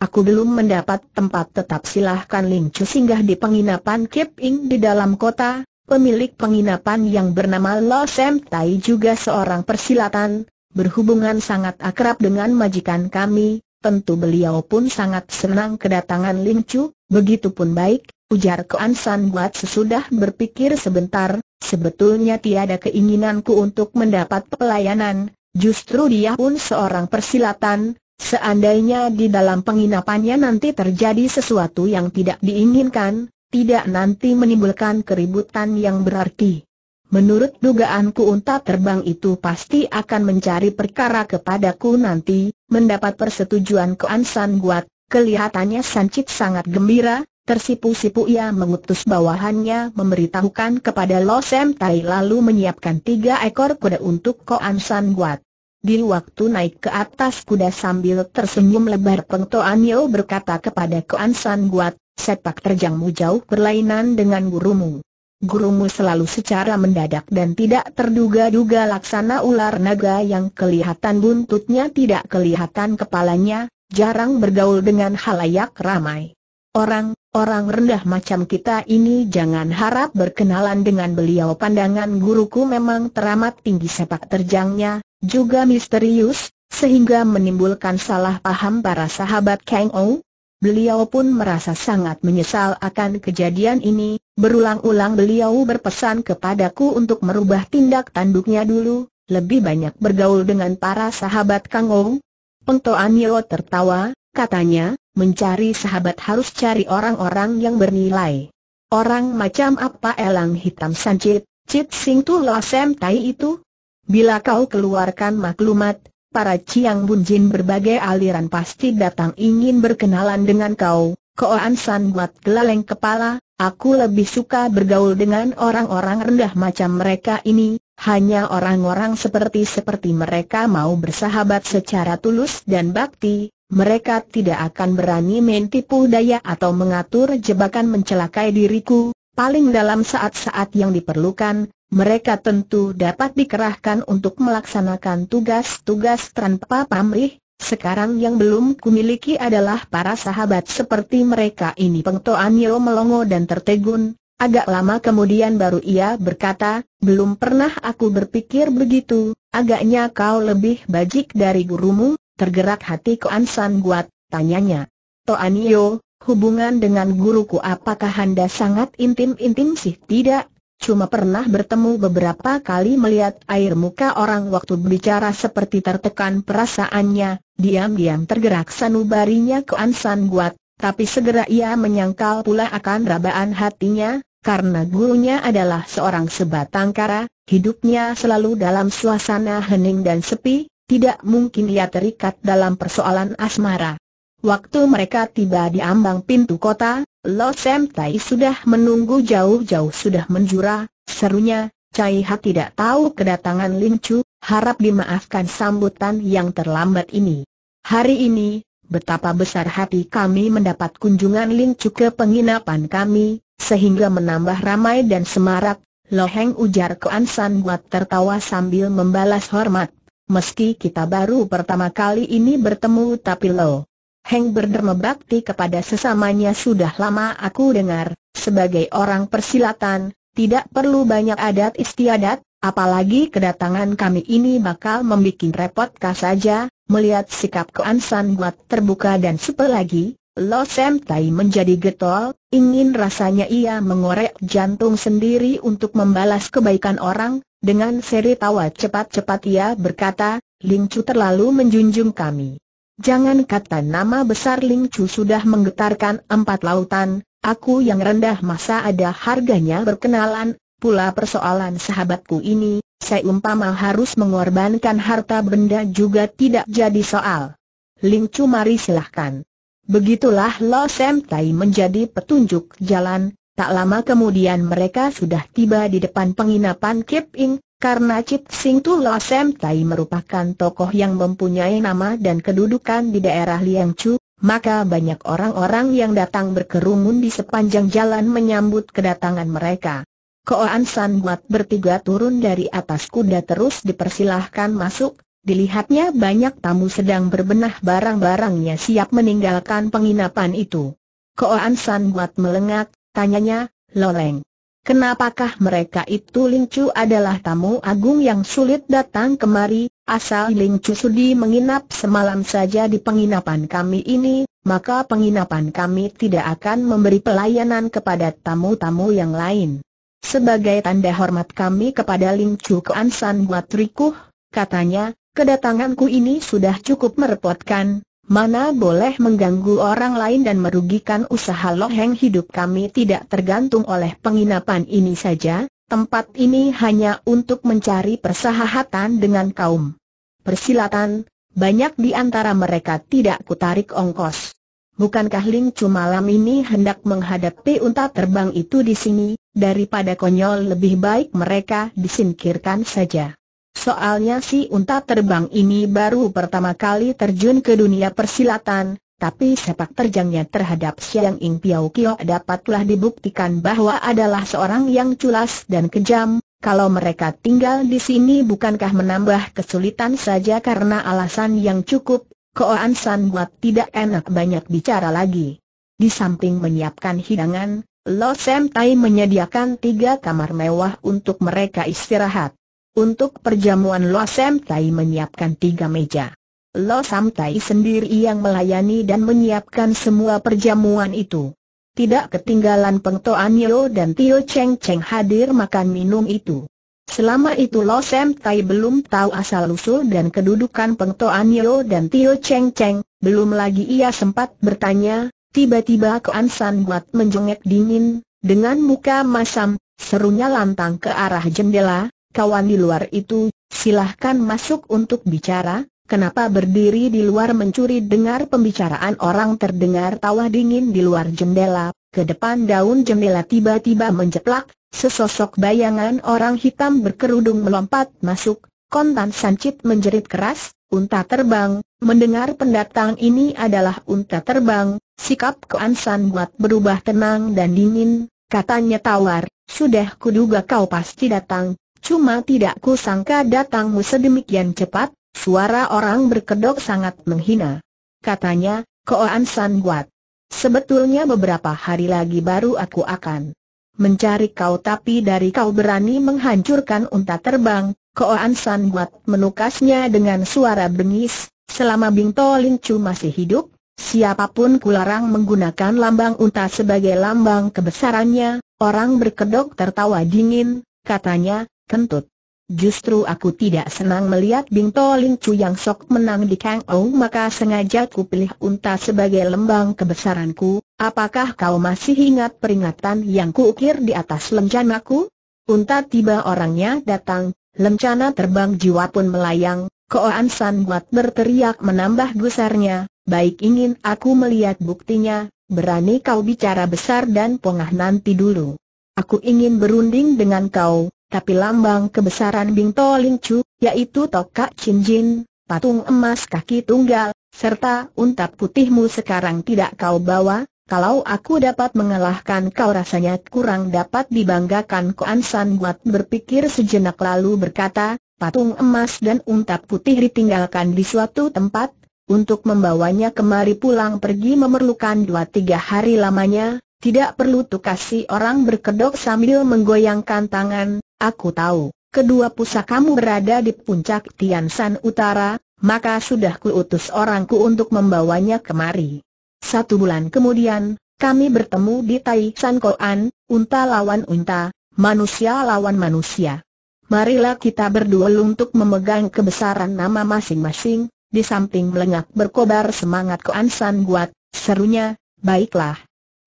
Aku belum mendapat tempat tetap silahkan Ling Chu singgah di penginapan Kip Ing di dalam kota, pemilik penginapan yang bernama Lo Sam Tai juga seorang persilatan, berhubungan sangat akrab dengan majikan kami, tentu beliau pun sangat senang kedatangan Ling Chu, begitu pun baik, ujar Koan San Buat sesudah berpikir sebentar, sebetulnya tiada keinginanku untuk mendapat pelayanan, justru dia pun seorang persilatan, seandainya di dalam penginapannya nanti terjadi sesuatu yang tidak diinginkan, tidak nanti menimbulkan keributan yang berarti. Menurut dugaanku unta terbang itu pasti akan mencari perkara kepadaku nanti, mendapat persetujuan San buat, kelihatannya Sancit sangat gembira, Tersipu-sipu ia mengutus bawahannya memberitahukan kepada Lo Sem Tai lalu menyiapkan tiga ekor kuda untuk Koan San Guat. Di waktu naik ke atas kuda sambil tersenyum lebar Peng Toan Yeo berkata kepada Koan San Guat, sepak terjangmu jauh berlainan dengan gurumu. Gurumu selalu secara mendadak dan tidak terduga-duga laksana ular naga yang kelihatan buntutnya tidak kelihatan kepalanya, jarang bergaul dengan halayak ramai. Orang, Orang rendah macam kita ini jangan harap berkenalan dengan beliau pandangan guruku memang teramat tinggi sepak terjangnya, juga misterius, sehingga menimbulkan salah paham para sahabat Kang Ou. Beliau pun merasa sangat menyesal akan kejadian ini, berulang-ulang beliau berpesan kepadaku untuk merubah tindak tanduknya dulu, lebih banyak bergaul dengan para sahabat Kang Ou. Pengtoan Yo tertawa, Katanya, mencari sahabat harus cari orang-orang yang bernilai. Orang macam apa elang hitam sancit, cit sing tu lo sem tai itu? Bila kau keluarkan maklumat, para Ciang Bunjin berbagai aliran pasti datang ingin berkenalan dengan kau. Koan San buat gelaleng kepala, aku lebih suka bergaul dengan orang-orang rendah macam mereka ini, hanya orang-orang seperti-seperti mereka mau bersahabat secara tulus dan bakti, mereka tidak akan berani main tipu daya atau mengatur jebakan mencelakai diriku, paling dalam saat-saat yang diperlukan, mereka tentu dapat dikerahkan untuk melaksanakan tugas-tugas tanpa pamrih, sekarang yang belum kumiliki adalah para sahabat seperti mereka ini Pengto Anyo melongo dan tertegun, Agak lama kemudian baru ia berkata, belum pernah aku berpikir begitu, agaknya kau lebih bajik dari gurumu, Tergerak hati Koan San Guat, tanyanya. Toanio, hubungan dengan guruku apakah Anda sangat intim-intim sih? Tidak, cuma pernah bertemu beberapa kali melihat air muka orang waktu berbicara seperti tertekan perasaannya, diam-diam tergerak sanubarinya ke Ansan Guat, tapi segera ia menyangkal pula akan rabaan hatinya, karena gurunya adalah seorang sebatang kara, hidupnya selalu dalam suasana hening dan sepi, tidak mungkin ia terikat dalam persoalan asmara. Waktu mereka tiba di ambang pintu kota, Lo Sam Tai sudah menunggu jauh-jauh sudah menjura, serunya, Cai Ha tidak tahu kedatangan Ling Chu, harap dimaafkan sambutan yang terlambat ini. Hari ini, betapa besar hati kami mendapat kunjungan Ling Chu ke penginapan kami, sehingga menambah ramai dan semarak, Lo Loheng ujar Kuan San buat tertawa sambil membalas hormat. Meski kita baru pertama kali ini bertemu tapi lo Heng berderma bakti kepada sesamanya sudah lama aku dengar, sebagai orang persilatan, tidak perlu banyak adat istiadat, apalagi kedatangan kami ini bakal membuat repot saja, melihat sikap keansan buat terbuka dan super lagi, Lo Sam Tai menjadi getol, ingin rasanya ia mengorek jantung sendiri untuk membalas kebaikan orang, dengan seri tawa cepat-cepat ia berkata, Ling Chu terlalu menjunjung kami. Jangan kata nama besar Ling Chu sudah menggetarkan empat lautan, aku yang rendah masa ada harganya berkenalan, pula persoalan sahabatku ini, saya umpama harus mengorbankan harta benda juga tidak jadi soal. Ling Chu mari silahkan. Begitulah Lo Sem Tai menjadi petunjuk jalan, Tak lama kemudian mereka sudah tiba di depan penginapan Kip Ing, karena Chip Sing Tu Lo Sem Tai merupakan tokoh yang mempunyai nama dan kedudukan di daerah Liang Chu, maka banyak orang-orang yang datang berkerumun di sepanjang jalan menyambut kedatangan mereka. Koan San Buat bertiga turun dari atas kuda terus dipersilahkan masuk, dilihatnya banyak tamu sedang berbenah barang-barangnya siap meninggalkan penginapan itu. Koan San Buat melengak, Tanyanya, Loleng. Kenapakah mereka itu Lingcu adalah tamu agung yang sulit datang kemari, asal Lingcu sudi menginap semalam saja di penginapan kami ini, maka penginapan kami tidak akan memberi pelayanan kepada tamu-tamu yang lain. Sebagai tanda hormat kami kepada Lingcu ke ansan Rikuh, katanya, kedatanganku ini sudah cukup merepotkan, Mana boleh mengganggu orang lain dan merugikan usaha loheng hidup kami tidak tergantung oleh penginapan ini saja, tempat ini hanya untuk mencari persahahatan dengan kaum persilatan, banyak di antara mereka tidak kutarik ongkos. Bukankah Ling Chu malam ini hendak menghadapi unta terbang itu di sini, daripada konyol lebih baik mereka disingkirkan saja. Soalnya si unta terbang ini baru pertama kali terjun ke dunia persilatan, tapi sepak terjangnya terhadap Siang Ing Piao Kio dapatlah dibuktikan bahwa adalah seorang yang culas dan kejam, kalau mereka tinggal di sini bukankah menambah kesulitan saja karena alasan yang cukup, Koan San buat tidak enak banyak bicara lagi. Di samping menyiapkan hidangan, Lo Sam Tai menyediakan tiga kamar mewah untuk mereka istirahat. Untuk perjamuan Lo Sam Tai menyiapkan tiga meja. Lo Sam Tai sendiri yang melayani dan menyiapkan semua perjamuan itu. Tidak ketinggalan Peng Toan Yeo dan Tio Cheng Cheng hadir makan minum itu. Selama itu Lo Sam Tai belum tahu asal-usul dan kedudukan Peng Toan Yeo dan Tio Cheng Cheng, belum lagi ia sempat bertanya, tiba-tiba Koan San Guat menjengek dingin, dengan muka masam, serunya lantang ke arah jendela, kawan di luar itu, silahkan masuk untuk bicara, kenapa berdiri di luar mencuri dengar pembicaraan orang terdengar tawa dingin di luar jendela, ke depan daun jendela tiba-tiba menjeplak, sesosok bayangan orang hitam berkerudung melompat masuk, kontan sancit menjerit keras, unta terbang, mendengar pendatang ini adalah unta terbang, sikap keansan buat berubah tenang dan dingin, katanya tawar, sudah kuduga kau pasti datang, Cuma tidak ku sangka datangmu sedemikian cepat, suara orang berkedok sangat menghina. Katanya, Koan San Guat. Sebetulnya beberapa hari lagi baru aku akan mencari kau tapi dari kau berani menghancurkan unta terbang, Koan San Guat menukasnya dengan suara bengis, selama Bingto Lincu masih hidup, siapapun kularang menggunakan lambang unta sebagai lambang kebesarannya, orang berkedok tertawa dingin, katanya, kentut. Justru aku tidak senang melihat To Lin Chu yang sok menang di Kang Ou maka sengaja ku pilih unta sebagai lembang kebesaranku, apakah kau masih ingat peringatan yang kuukir di atas lencanaku? Unta tiba orangnya datang, lencana terbang jiwa pun melayang, Koan San Guat berteriak menambah gusarnya, baik ingin aku melihat buktinya, berani kau bicara besar dan pongah nanti dulu. Aku ingin berunding dengan kau, tapi lambang kebesaran Bingto Chu, yaitu tokak Jin, patung emas kaki tunggal, serta unta putihmu sekarang tidak kau bawa, kalau aku dapat mengalahkan kau rasanya kurang dapat dibanggakan Koan San Buat berpikir sejenak lalu berkata, patung emas dan unta putih ditinggalkan di suatu tempat, untuk membawanya kemari pulang pergi memerlukan dua tiga hari lamanya, tidak perlu tukasi orang berkedok sambil menggoyangkan tangan, Aku tahu, kedua pusakamu berada di puncak Tiansan Utara, maka sudah kuutus orangku untuk membawanya kemari. Satu bulan kemudian, kami bertemu di Tai San Koan, unta lawan unta, manusia lawan manusia. Marilah kita berdua untuk memegang kebesaran nama masing-masing, di samping melengak berkobar semangat Koan San Guat, serunya, baiklah.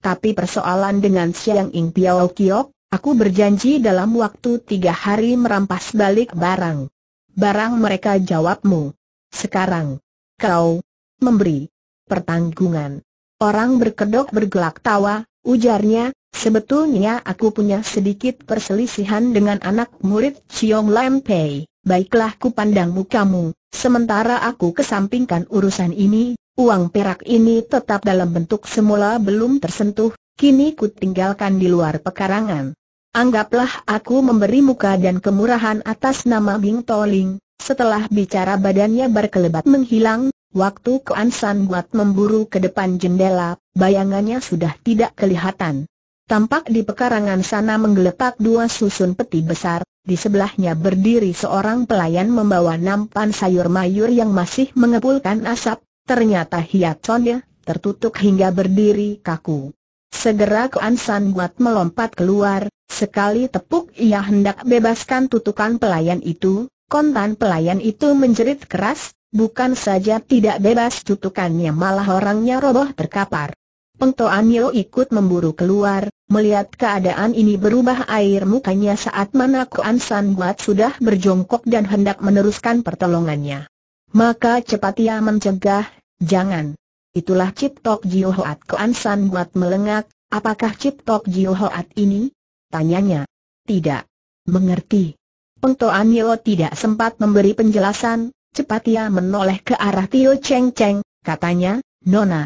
Tapi persoalan dengan Siang Ing Piao Kiok, Aku berjanji dalam waktu tiga hari merampas balik barang. Barang mereka jawabmu. Sekarang, kau memberi pertanggungan. Orang berkedok bergelak tawa, ujarnya, sebetulnya aku punya sedikit perselisihan dengan anak murid Chiong Lam Pei. Baiklah ku pandang mukamu, sementara aku kesampingkan urusan ini, uang perak ini tetap dalam bentuk semula belum tersentuh, kini ku tinggalkan di luar pekarangan. Anggaplah aku memberi muka dan kemurahan atas nama Bing Toling, setelah bicara badannya berkelebat menghilang, waktu ke Ansan buat memburu ke depan jendela, bayangannya sudah tidak kelihatan. Tampak di pekarangan sana menggeletak dua susun peti besar, di sebelahnya berdiri seorang pelayan membawa nampan sayur mayur yang masih mengepulkan asap, ternyata hiaconnya tertutup hingga berdiri kaku. Segera Kuan San Buat melompat keluar, sekali tepuk ia hendak bebaskan tutukan pelayan itu, kontan pelayan itu menjerit keras, bukan saja tidak bebas tutukannya malah orangnya roboh terkapar. Pengto Anio ikut memburu keluar, melihat keadaan ini berubah air mukanya saat mana Kuan San Buat sudah berjongkok dan hendak meneruskan pertolongannya. Maka cepat ia mencegah, jangan. Itulah Chip Tok Jiu Hoat Koan San Buat melengak, apakah Chip Tok Jiu Hoat ini? Tanyanya. Tidak. Mengerti. Pengtoan Yeo tidak sempat memberi penjelasan, cepat ia menoleh ke arah Tio Cheng Cheng, katanya, Nona.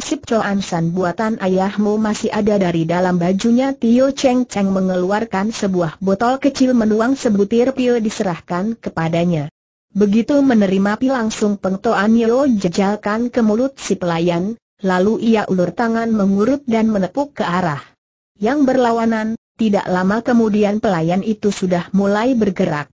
Sip Choan San buatan ayahmu masih ada dari dalam bajunya Tio Cheng Cheng mengeluarkan sebuah botol kecil menuang sebutir pil diserahkan kepadanya. Begitu menerima pi langsung pengtoan Toan Yo jejalkan ke mulut si pelayan, lalu ia ulur tangan mengurut dan menepuk ke arah yang berlawanan, tidak lama kemudian pelayan itu sudah mulai bergerak.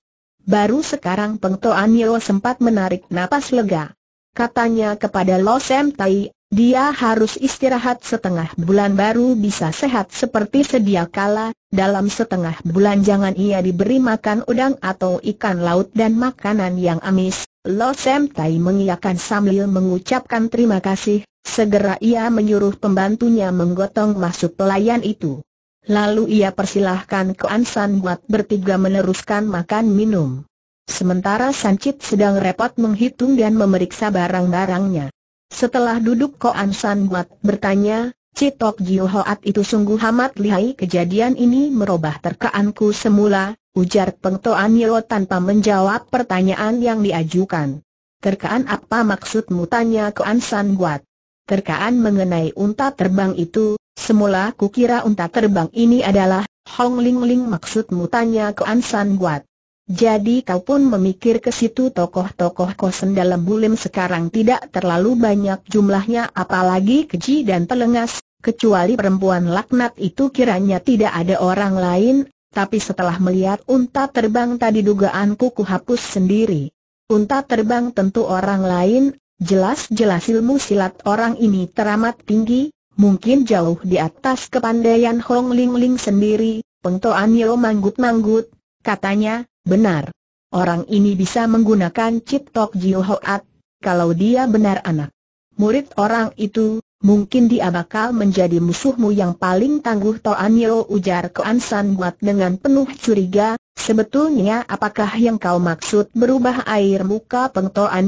Baru sekarang Peng Toan sempat menarik napas lega. Katanya kepada Lo Sem Tai, dia harus istirahat setengah bulan baru bisa sehat seperti sedia kala, dalam setengah bulan jangan ia diberi makan udang atau ikan laut dan makanan yang amis. Lo sem Tai mengiyakan sambil mengucapkan terima kasih, segera ia menyuruh pembantunya menggotong masuk pelayan itu. Lalu ia persilahkan ke Ansan buat bertiga meneruskan makan minum. Sementara Sancit sedang repot menghitung dan memeriksa barang-barangnya. Setelah duduk Koan San Guat bertanya, Citok Jiu Hoat itu sungguh amat lihai kejadian ini merubah terkaanku semula, ujar Peng Toan Yeo tanpa menjawab pertanyaan yang diajukan. Terkaan apa maksudmu tanya Koan San Guat? Terkaan mengenai unta terbang itu, semula kukira unta terbang ini adalah Hong Ling Ling maksudmu tanya Koan San Guat. Jadi kau pun memikir ke situ tokoh-tokoh kosen dalam bulim sekarang tidak terlalu banyak jumlahnya apalagi keji dan telengas, kecuali perempuan laknat itu kiranya tidak ada orang lain, tapi setelah melihat unta terbang tadi dugaanku kuhapus sendiri. Unta terbang tentu orang lain, jelas-jelas ilmu silat orang ini teramat tinggi, mungkin jauh di atas kepandaian Hong Ling Ling sendiri, pengtoan Yo manggut-manggut, katanya, Benar. Orang ini bisa menggunakan ciptok Jiu Hoat, kalau dia benar anak. Murid orang itu, mungkin dia bakal menjadi musuhmu yang paling tangguh Toan ujar Koan San Buat dengan penuh curiga, sebetulnya apakah yang kau maksud berubah air muka Peng Toan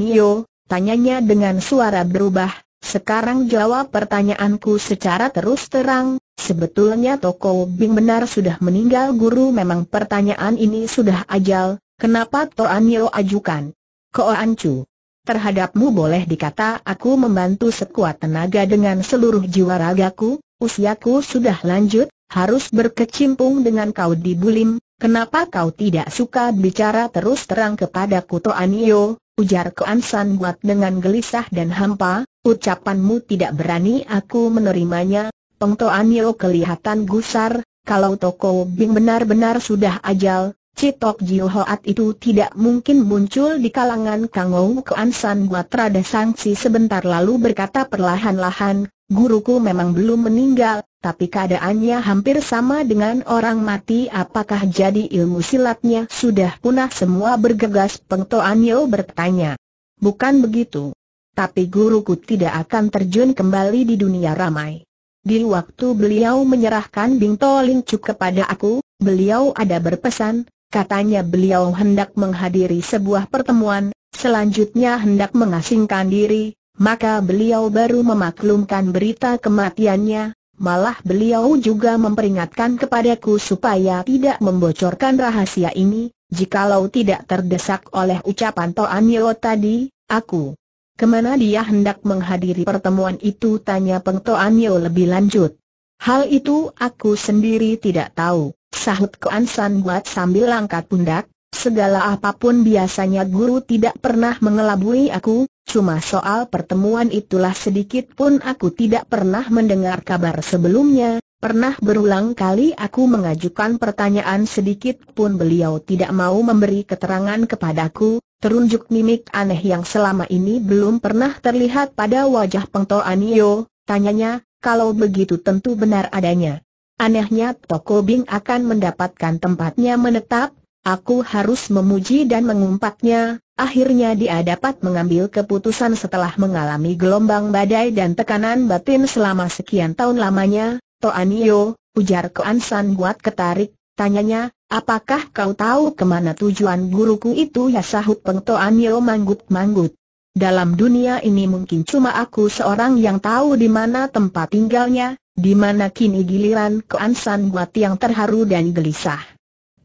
tanyanya dengan suara berubah, sekarang jawab pertanyaanku secara terus terang, Sebetulnya Toko Bing benar sudah meninggal guru memang pertanyaan ini sudah ajal, kenapa Toan Yeo ajukan? Koan Chu. Terhadapmu boleh dikata aku membantu sekuat tenaga dengan seluruh jiwa ragaku, usiaku sudah lanjut, harus berkecimpung dengan kau di Bulim, kenapa kau tidak suka bicara terus terang kepadaku Toan Yeo? Ujar Koan San buat dengan gelisah dan hampa, ucapanmu tidak berani aku menerimanya, Tong Toanio kelihatan gusar, kalau Toko Bing benar-benar sudah ajal, Citok Jiu Hoat itu tidak mungkin muncul di kalangan Kang Kuan San buat rada sangsi sebentar lalu berkata perlahan-lahan, guruku memang belum meninggal, tapi keadaannya hampir sama dengan orang mati apakah jadi ilmu silatnya sudah punah semua bergegas Peng Toanio bertanya. Bukan begitu. Tapi guruku tidak akan terjun kembali di dunia ramai. Di waktu beliau menyerahkan Bingto Chu kepada aku, beliau ada berpesan, katanya beliau hendak menghadiri sebuah pertemuan, selanjutnya hendak mengasingkan diri, maka beliau baru memaklumkan berita kematiannya, malah beliau juga memperingatkan kepadaku supaya tidak membocorkan rahasia ini, jikalau tidak terdesak oleh ucapan Toan Yeo tadi, aku Kemana dia hendak menghadiri pertemuan itu tanya Peng Yeo lebih lanjut. Hal itu aku sendiri tidak tahu, sahut Koan San buat sambil angkat pundak, segala apapun biasanya guru tidak pernah mengelabui aku, cuma soal pertemuan itulah sedikit pun aku tidak pernah mendengar kabar sebelumnya, pernah berulang kali aku mengajukan pertanyaan sedikit pun beliau tidak mau memberi keterangan kepadaku, Terunjuk mimik aneh yang selama ini belum pernah terlihat pada wajah Pengto Anio, tanyanya, kalau begitu tentu benar adanya. Anehnya Toko Bing akan mendapatkan tempatnya menetap, aku harus memuji dan mengumpatnya, akhirnya dia dapat mengambil keputusan setelah mengalami gelombang badai dan tekanan batin selama sekian tahun lamanya, To Anio, ujar Koan San buat ketarik, tanyanya, Apakah kau tahu kemana tujuan guruku itu ya sahut pengtoan Yeo manggut-manggut. Dalam dunia ini mungkin cuma aku seorang yang tahu di mana tempat tinggalnya, di mana kini giliran keansan buat yang terharu dan gelisah.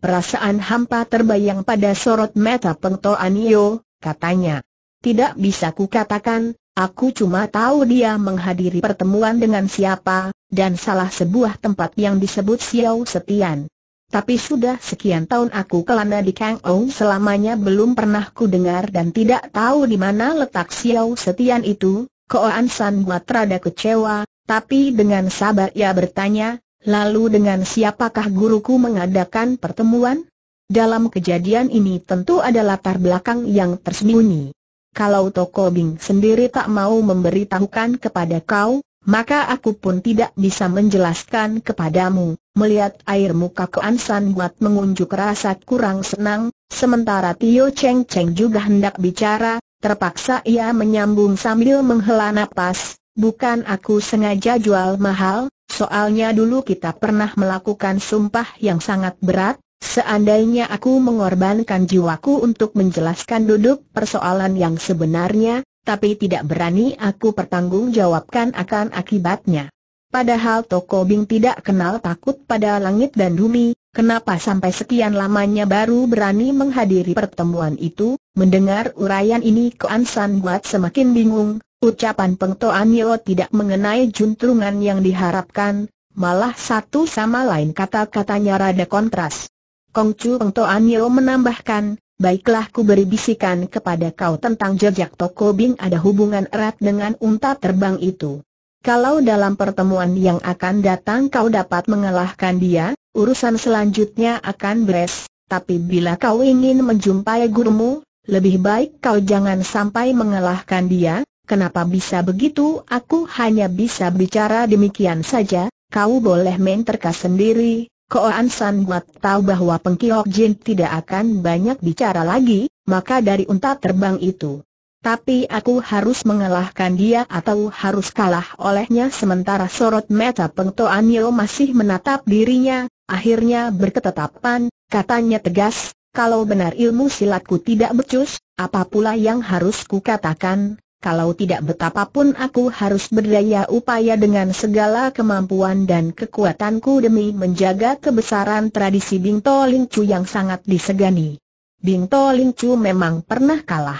Perasaan hampa terbayang pada sorot mata pengtoan Yeo, katanya. Tidak bisa ku katakan. aku cuma tahu dia menghadiri pertemuan dengan siapa, dan salah sebuah tempat yang disebut Xiao Setian. Tapi sudah sekian tahun aku kelana di Kang Ou selamanya belum pernah ku dengar dan tidak tahu di mana letak Xiao Setian itu. Koan San buat rada kecewa, tapi dengan sabar ia bertanya, lalu dengan siapakah guruku mengadakan pertemuan? Dalam kejadian ini tentu ada latar belakang yang tersembunyi. Kalau Toko Bing sendiri tak mau memberitahukan kepada kau, maka aku pun tidak bisa menjelaskan kepadamu. Melihat air muka Kuan San buat mengunjuk rasa kurang senang, sementara Tio Cheng Cheng juga hendak bicara, terpaksa ia menyambung sambil menghela nafas. bukan aku sengaja jual mahal, soalnya dulu kita pernah melakukan sumpah yang sangat berat, Seandainya aku mengorbankan jiwaku untuk menjelaskan duduk persoalan yang sebenarnya, tapi tidak berani aku pertanggungjawabkan akan akibatnya. Padahal Toko Bing tidak kenal takut pada langit dan bumi, kenapa sampai sekian lamanya baru berani menghadiri pertemuan itu? Mendengar urayan ini Kuan San buat semakin bingung, ucapan Peng Toan Yeo tidak mengenai juntrungan yang diharapkan, malah satu sama lain kata-katanya rada kontras. Kongcu Peng Toan Yeo menambahkan, Baiklah ku beri bisikan kepada kau tentang jejak Toko Bing ada hubungan erat dengan unta terbang itu. Kalau dalam pertemuan yang akan datang kau dapat mengalahkan dia, urusan selanjutnya akan beres, tapi bila kau ingin menjumpai gurumu, lebih baik kau jangan sampai mengalahkan dia, kenapa bisa begitu aku hanya bisa bicara demikian saja, kau boleh main terkas sendiri, Koan San Guat tahu bahwa Pengkiok Jin tidak akan banyak bicara lagi, maka dari unta terbang itu. Tapi aku harus mengalahkan dia atau harus kalah olehnya sementara sorot mata Peng Yeo masih menatap dirinya, akhirnya berketetapan, katanya tegas, kalau benar ilmu silatku tidak becus, apa pula yang harus kukatakan, kalau tidak betapapun aku harus berdaya upaya dengan segala kemampuan dan kekuatanku demi menjaga kebesaran tradisi Bing To Ling Chu yang sangat disegani. Bing To Ling Chu memang pernah kalah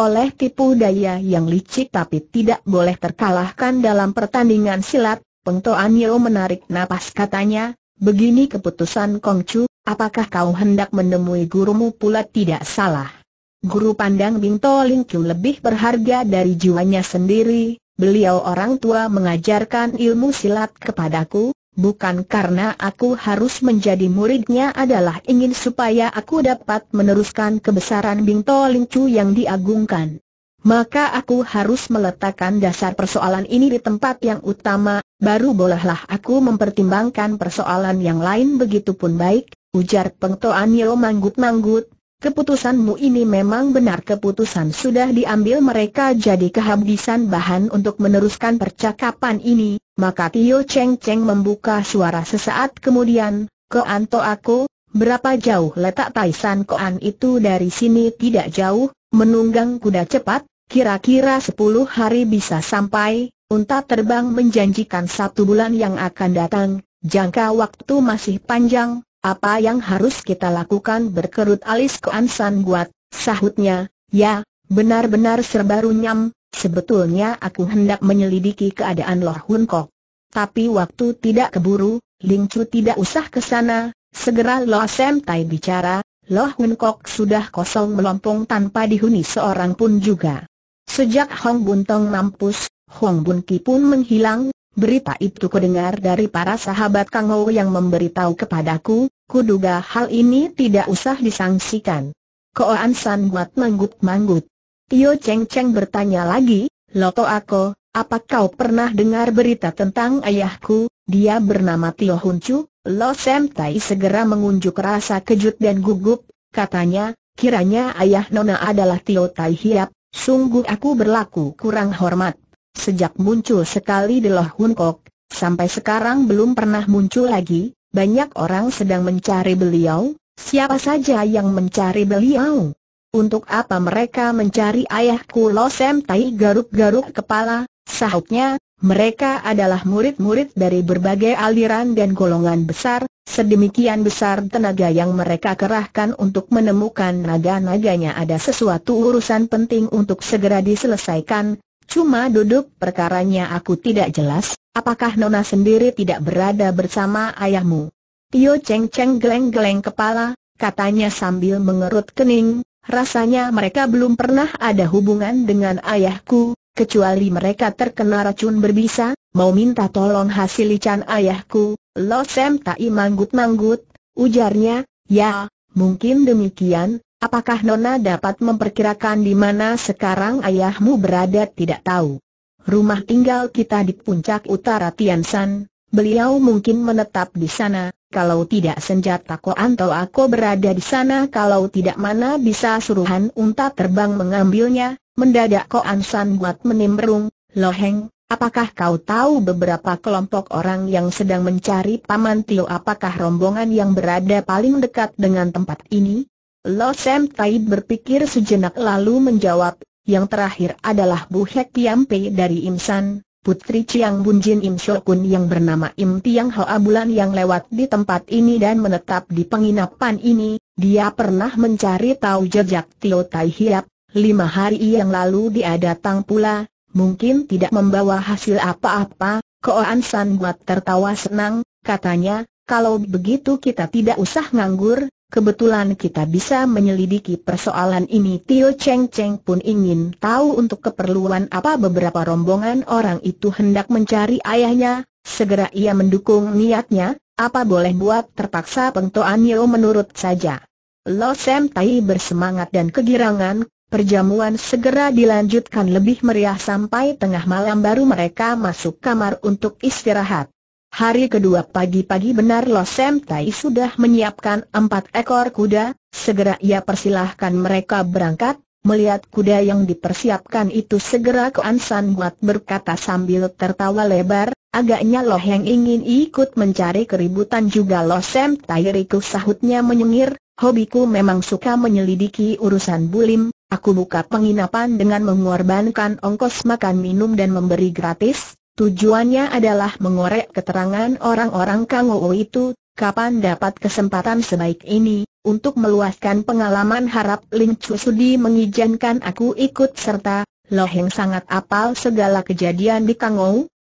oleh tipu daya yang licik tapi tidak boleh terkalahkan dalam pertandingan silat, Peng Toan Yeo menarik napas katanya, begini keputusan Kong Chu, apakah kau hendak menemui gurumu pula tidak salah? Guru pandang Ling Lingkung lebih berharga dari jiwanya sendiri, beliau orang tua mengajarkan ilmu silat kepadaku, bukan karena aku harus menjadi muridnya adalah ingin supaya aku dapat meneruskan kebesaran Ling Lingcu yang diagungkan. Maka aku harus meletakkan dasar persoalan ini di tempat yang utama, baru bolehlah aku mempertimbangkan persoalan yang lain begitu pun baik, ujar Pengto Yo manggut-manggut, Keputusanmu ini memang benar keputusan sudah diambil mereka jadi kehabisan bahan untuk meneruskan percakapan ini, maka Tio Cheng Cheng membuka suara sesaat kemudian, Koanto aku, berapa jauh letak Taisan Koan itu dari sini tidak jauh, menunggang kuda cepat, kira-kira 10 hari bisa sampai, unta terbang menjanjikan satu bulan yang akan datang, jangka waktu masih panjang, apa yang harus kita lakukan berkerut alis ke Ansan Guat, sahutnya, ya, benar-benar serba runyam, sebetulnya aku hendak menyelidiki keadaan Loh Hun Kok. Tapi waktu tidak keburu, Ling Chu tidak usah ke sana, segera Loh Sam Tai bicara, Loh Hun Kok sudah kosong melompong tanpa dihuni seorang pun juga. Sejak Hong Buntong mampus, Hong Bun Ki pun menghilang, Berita itu kudengar dari para sahabat Kang Ho yang memberitahu kepadaku, kuduga hal ini tidak usah disangsikan. Koan San buat manggut-manggut. Tio Cheng Cheng bertanya lagi, Loto Ako, apa kau pernah dengar berita tentang ayahku? Dia bernama Tio Hun Chu. Lo Sam Tai segera mengunjuk rasa kejut dan gugup, katanya, kiranya ayah Nona adalah Tio Tai Hiap, sungguh aku berlaku kurang hormat. Sejak muncul sekali di Loh Hun Kok, sampai sekarang belum pernah muncul lagi, banyak orang sedang mencari beliau, siapa saja yang mencari beliau. Untuk apa mereka mencari ayahku Losem Tai garuk-garuk kepala, sahutnya, mereka adalah murid-murid dari berbagai aliran dan golongan besar, sedemikian besar tenaga yang mereka kerahkan untuk menemukan naga-naganya ada sesuatu urusan penting untuk segera diselesaikan, Cuma duduk perkaranya aku tidak jelas, apakah Nona sendiri tidak berada bersama ayahmu? Tio Cheng Cheng geleng-geleng kepala, katanya sambil mengerut kening, rasanya mereka belum pernah ada hubungan dengan ayahku, kecuali mereka terkena racun berbisa, mau minta tolong hasil lican ayahku, Lo sem tak manggut-manggut, ujarnya, ya, mungkin demikian, Apakah Nona dapat memperkirakan di mana sekarang ayahmu berada tidak tahu. Rumah tinggal kita di puncak utara Tiansan, beliau mungkin menetap di sana, kalau tidak senjata atau aku berada di sana kalau tidak mana bisa suruhan unta terbang mengambilnya, mendadak San buat menimbrung, loheng, Apakah kau tahu beberapa kelompok orang yang sedang mencari Paman Tio? Apakah rombongan yang berada paling dekat dengan tempat ini? Lo Sam Tai berpikir sejenak lalu menjawab, yang terakhir adalah Bu Hek Pei dari San, putri Chiang Bun Jin Im Shokun yang bernama Im Tiang Hoa bulan yang lewat di tempat ini dan menetap di penginapan ini, dia pernah mencari tahu jejak Tio Tai Hiap, lima hari yang lalu dia datang pula, mungkin tidak membawa hasil apa-apa, Koan San buat tertawa senang, katanya, kalau begitu kita tidak usah nganggur, Kebetulan kita bisa menyelidiki persoalan ini Tio Cheng Cheng pun ingin tahu untuk keperluan apa beberapa rombongan orang itu hendak mencari ayahnya, segera ia mendukung niatnya, apa boleh buat terpaksa pengtoan Yeo menurut saja. Lo Sam Tai bersemangat dan kegirangan, perjamuan segera dilanjutkan lebih meriah sampai tengah malam baru mereka masuk kamar untuk istirahat. Hari kedua pagi-pagi benar Lo Sem Tai sudah menyiapkan empat ekor kuda, segera ia persilahkan mereka berangkat, melihat kuda yang dipersiapkan itu segera ke San Buat berkata sambil tertawa lebar, agaknya Lo Heng ingin ikut mencari keributan juga Lo Sem Tai Riku sahutnya menyengir, hobiku memang suka menyelidiki urusan bulim, aku buka penginapan dengan mengorbankan ongkos makan minum dan memberi gratis, Tujuannya adalah mengorek keterangan orang-orang Kang itu, kapan dapat kesempatan sebaik ini, untuk meluaskan pengalaman harap Ling Chu Sudi mengizinkan aku ikut serta, Loheng sangat apal segala kejadian di Kang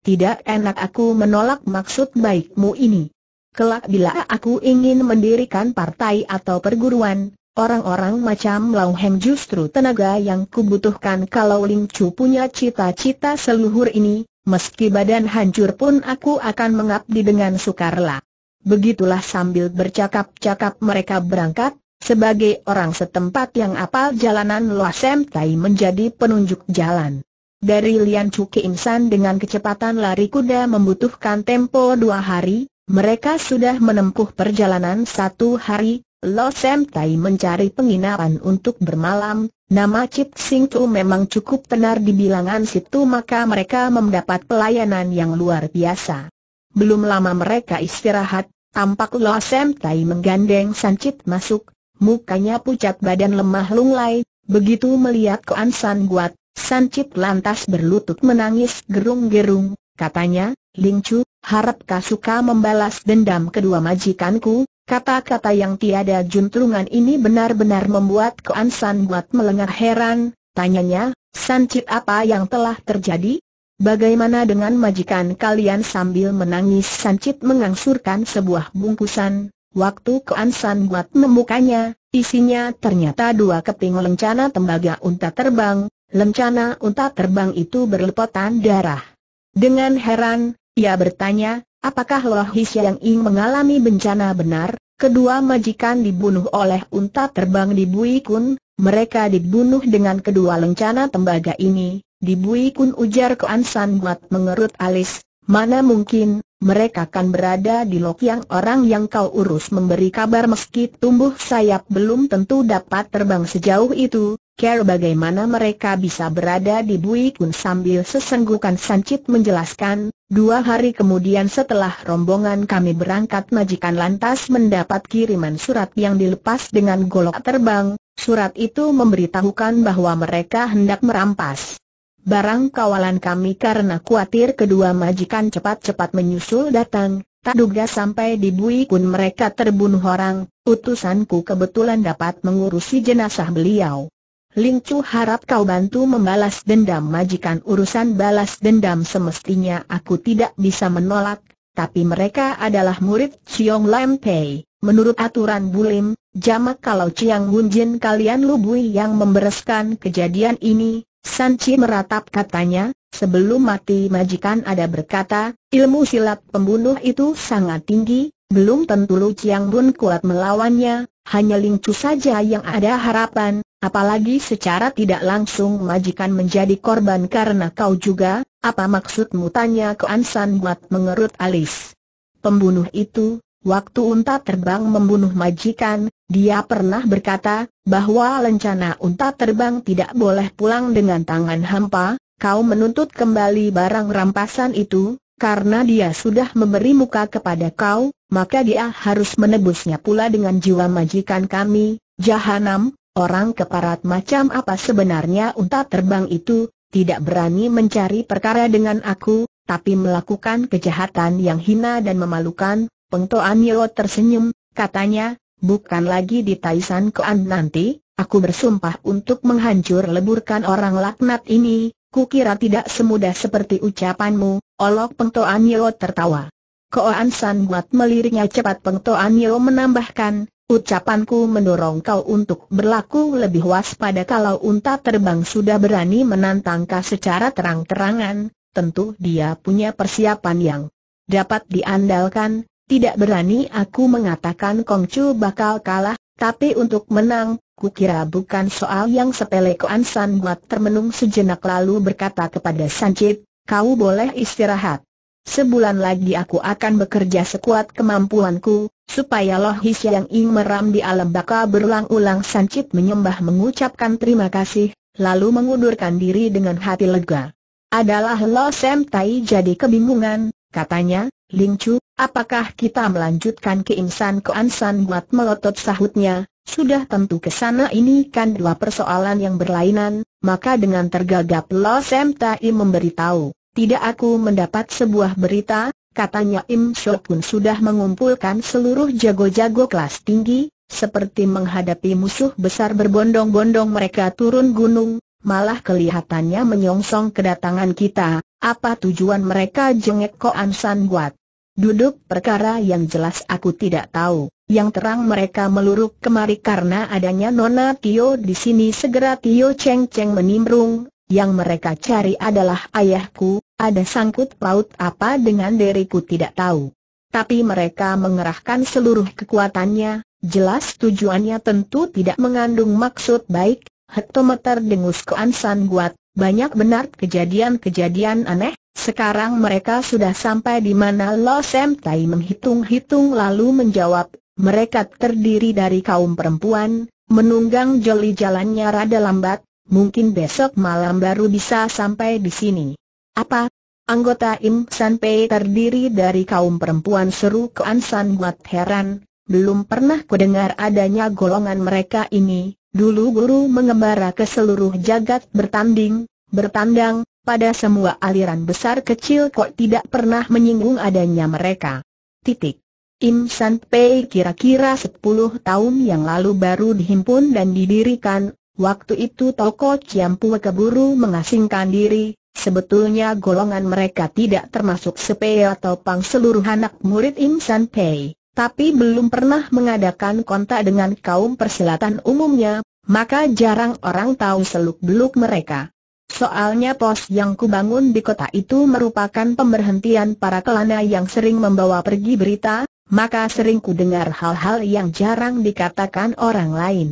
tidak enak aku menolak maksud baikmu ini. Kelak bila aku ingin mendirikan partai atau perguruan, orang-orang macam Lau Heng justru tenaga yang kubutuhkan kalau Ling Chu punya cita-cita seluhur ini, Meski badan hancur pun aku akan mengabdi dengan sukarela. Begitulah sambil bercakap-cakap mereka berangkat, sebagai orang setempat yang apal jalanan Loasem Tai menjadi penunjuk jalan. Dari Lian Cuki Insan dengan kecepatan lari kuda membutuhkan tempo dua hari, mereka sudah menempuh perjalanan satu hari, Lo Sam Tai mencari penginapan untuk bermalam, nama Chip Sing Tu memang cukup tenar di bilangan situ maka mereka mendapat pelayanan yang luar biasa. Belum lama mereka istirahat, tampak Lo Sam Tai menggandeng Chip masuk, mukanya pucat badan lemah lunglai, begitu melihat ke Ansan Guat, San Chip lantas berlutut menangis gerung-gerung, katanya, Ling Chu, harap kau suka membalas dendam kedua majikanku, Kata-kata yang tiada juntrungan ini benar-benar membuat Koan San buat melengah heran, tanyanya, Sancit apa yang telah terjadi? Bagaimana dengan majikan kalian sambil menangis Sancit mengangsurkan sebuah bungkusan, waktu Koan San buat membukanya, isinya ternyata dua keping lencana tembaga unta terbang, lencana unta terbang itu berlepotan darah. Dengan heran, ia bertanya, Apakah Loh yang Ing mengalami bencana benar? Kedua majikan dibunuh oleh unta terbang di Bui Kun, mereka dibunuh dengan kedua lencana tembaga ini, di Bui Kun ujar Kuan San buat mengerut alis, mana mungkin, mereka akan berada di lok yang orang yang kau urus memberi kabar meski tumbuh sayap belum tentu dapat terbang sejauh itu, Care bagaimana mereka bisa berada di Bui Kun sambil sesenggukan Sancit menjelaskan, dua hari kemudian setelah rombongan kami berangkat majikan lantas mendapat kiriman surat yang dilepas dengan golok terbang, surat itu memberitahukan bahwa mereka hendak merampas. Barang kawalan kami karena khawatir kedua majikan cepat-cepat menyusul datang, tak duga sampai di Bui Kun mereka terbunuh orang, utusanku kebetulan dapat mengurusi jenazah beliau. Ling Chu harap kau bantu membalas dendam majikan urusan balas dendam semestinya aku tidak bisa menolak, tapi mereka adalah murid Chiong Lam Pei. Menurut aturan Bulim, jamak kalau Chiang Jin kalian lubui yang membereskan kejadian ini, San Chi meratap katanya, sebelum mati majikan ada berkata, ilmu silat pembunuh itu sangat tinggi, belum tentu Lu Chiang Bun kuat melawannya, hanya Ling Chu saja yang ada harapan, Apalagi secara tidak langsung majikan menjadi korban karena kau juga, apa maksudmu tanya ke Ansan Buat mengerut alis. Pembunuh itu, waktu unta terbang membunuh majikan, dia pernah berkata, bahwa lencana unta terbang tidak boleh pulang dengan tangan hampa, kau menuntut kembali barang rampasan itu, karena dia sudah memberi muka kepada kau, maka dia harus menebusnya pula dengan jiwa majikan kami, Jahanam, Orang keparat macam apa sebenarnya unta terbang itu, tidak berani mencari perkara dengan aku, tapi melakukan kejahatan yang hina dan memalukan, Pengto Anio tersenyum, katanya, bukan lagi di Taisan Koan nanti, aku bersumpah untuk menghancur leburkan orang laknat ini, kukira tidak semudah seperti ucapanmu, olok Pengto Anio tertawa. Koan San Guat meliriknya cepat Pengto Anio menambahkan, Ucapanku mendorong kau untuk berlaku lebih waspada kalau unta terbang sudah berani menantang kau secara terang-terangan, tentu dia punya persiapan yang dapat diandalkan, tidak berani aku mengatakan Kongcu bakal kalah, tapi untuk menang, kukira bukan soal yang sepele Koan San buat termenung sejenak lalu berkata kepada Chit, kau boleh istirahat. Sebulan lagi aku akan bekerja sekuat kemampuanku, supaya Loh Hisyang Ing meram di alam baka berulang-ulang Sancit menyembah mengucapkan terima kasih, lalu mengundurkan diri dengan hati lega. Adalah Lo Sem Tai jadi kebingungan, katanya, Ling Chu, apakah kita melanjutkan ke Insan ke Ansan buat melotot sahutnya, sudah tentu ke sana ini kan dua persoalan yang berlainan, maka dengan tergagap Lo Sem Tai memberitahu. Tidak aku mendapat sebuah berita, katanya Im Sho pun sudah mengumpulkan seluruh jago-jago kelas tinggi, seperti menghadapi musuh besar berbondong-bondong mereka turun gunung, malah kelihatannya menyongsong kedatangan kita, apa tujuan mereka jengek An San buat? Duduk perkara yang jelas aku tidak tahu, yang terang mereka meluruk kemari karena adanya Nona Tio di sini segera Tio Cheng Cheng menimbrung, yang mereka cari adalah ayahku, ada sangkut paut apa dengan diriku tidak tahu. Tapi mereka mengerahkan seluruh kekuatannya, jelas tujuannya tentu tidak mengandung maksud baik, hektometer dengus keansan buat, banyak benar kejadian-kejadian aneh, sekarang mereka sudah sampai di mana Lo Sem Tai menghitung-hitung lalu menjawab, mereka terdiri dari kaum perempuan, menunggang joli jalannya rada lambat, mungkin besok malam baru bisa sampai di sini. Apa? Anggota Im San Pei terdiri dari kaum perempuan seru ke Ansan buat heran, belum pernah kudengar adanya golongan mereka ini. Dulu guru mengembara ke seluruh jagat bertanding, bertandang, pada semua aliran besar kecil kok tidak pernah menyinggung adanya mereka. Titik. Im San Pei kira-kira 10 tahun yang lalu baru dihimpun dan didirikan, waktu itu toko Ciampu keburu mengasingkan diri, Sebetulnya golongan mereka tidak termasuk sepei atau pang seluruh anak murid Im San Pei, tapi belum pernah mengadakan kontak dengan kaum perselatan umumnya, maka jarang orang tahu seluk-beluk mereka. Soalnya pos yang kubangun di kota itu merupakan pemberhentian para kelana yang sering membawa pergi berita, maka sering kudengar hal-hal yang jarang dikatakan orang lain.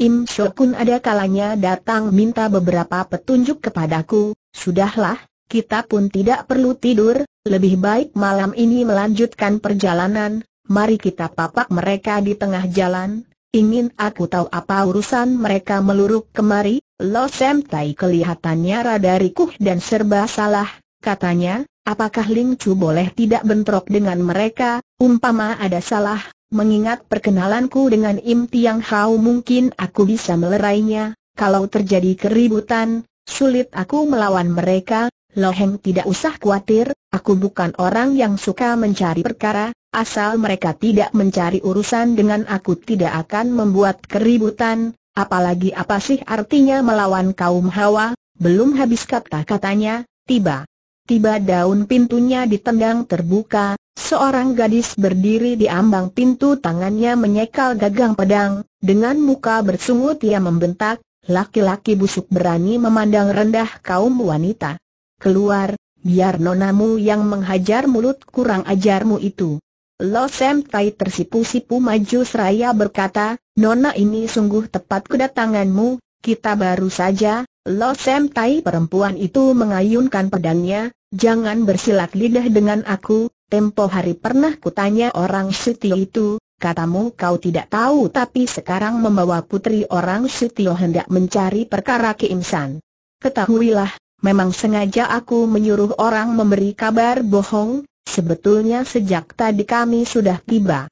Im Shokun ada kalanya datang minta beberapa petunjuk kepadaku, Sudahlah, kita pun tidak perlu tidur, lebih baik malam ini melanjutkan perjalanan, mari kita papak mereka di tengah jalan, ingin aku tahu apa urusan mereka meluruk kemari, Lo semtai kelihatannya rada rikuh dan serba salah, katanya, apakah Ling Chu boleh tidak bentrok dengan mereka, umpama ada salah, mengingat perkenalanku dengan Im Tiang Hao mungkin aku bisa melerainya, kalau terjadi keributan, Sulit aku melawan mereka, Loheng tidak usah khawatir, aku bukan orang yang suka mencari perkara, asal mereka tidak mencari urusan dengan aku tidak akan membuat keributan, apalagi apa sih artinya melawan kaum hawa, belum habis kata-katanya, tiba. Tiba daun pintunya ditendang terbuka, seorang gadis berdiri di ambang pintu tangannya menyekal gagang pedang, dengan muka bersungut ia membentak, laki-laki busuk berani memandang rendah kaum wanita. Keluar, biar nonamu yang menghajar mulut kurang ajarmu itu. Lo Sam Tai tersipu-sipu maju seraya berkata, Nona ini sungguh tepat kedatanganmu, kita baru saja, Lo Sam Tai perempuan itu mengayunkan pedangnya, jangan bersilat lidah dengan aku, tempo hari pernah kutanya orang suti itu, Katamu kau tidak tahu tapi sekarang membawa putri orang Sutio hendak mencari perkara Ki Imsan. Ketahuilah, memang sengaja aku menyuruh orang memberi kabar bohong, sebetulnya sejak tadi kami sudah tiba.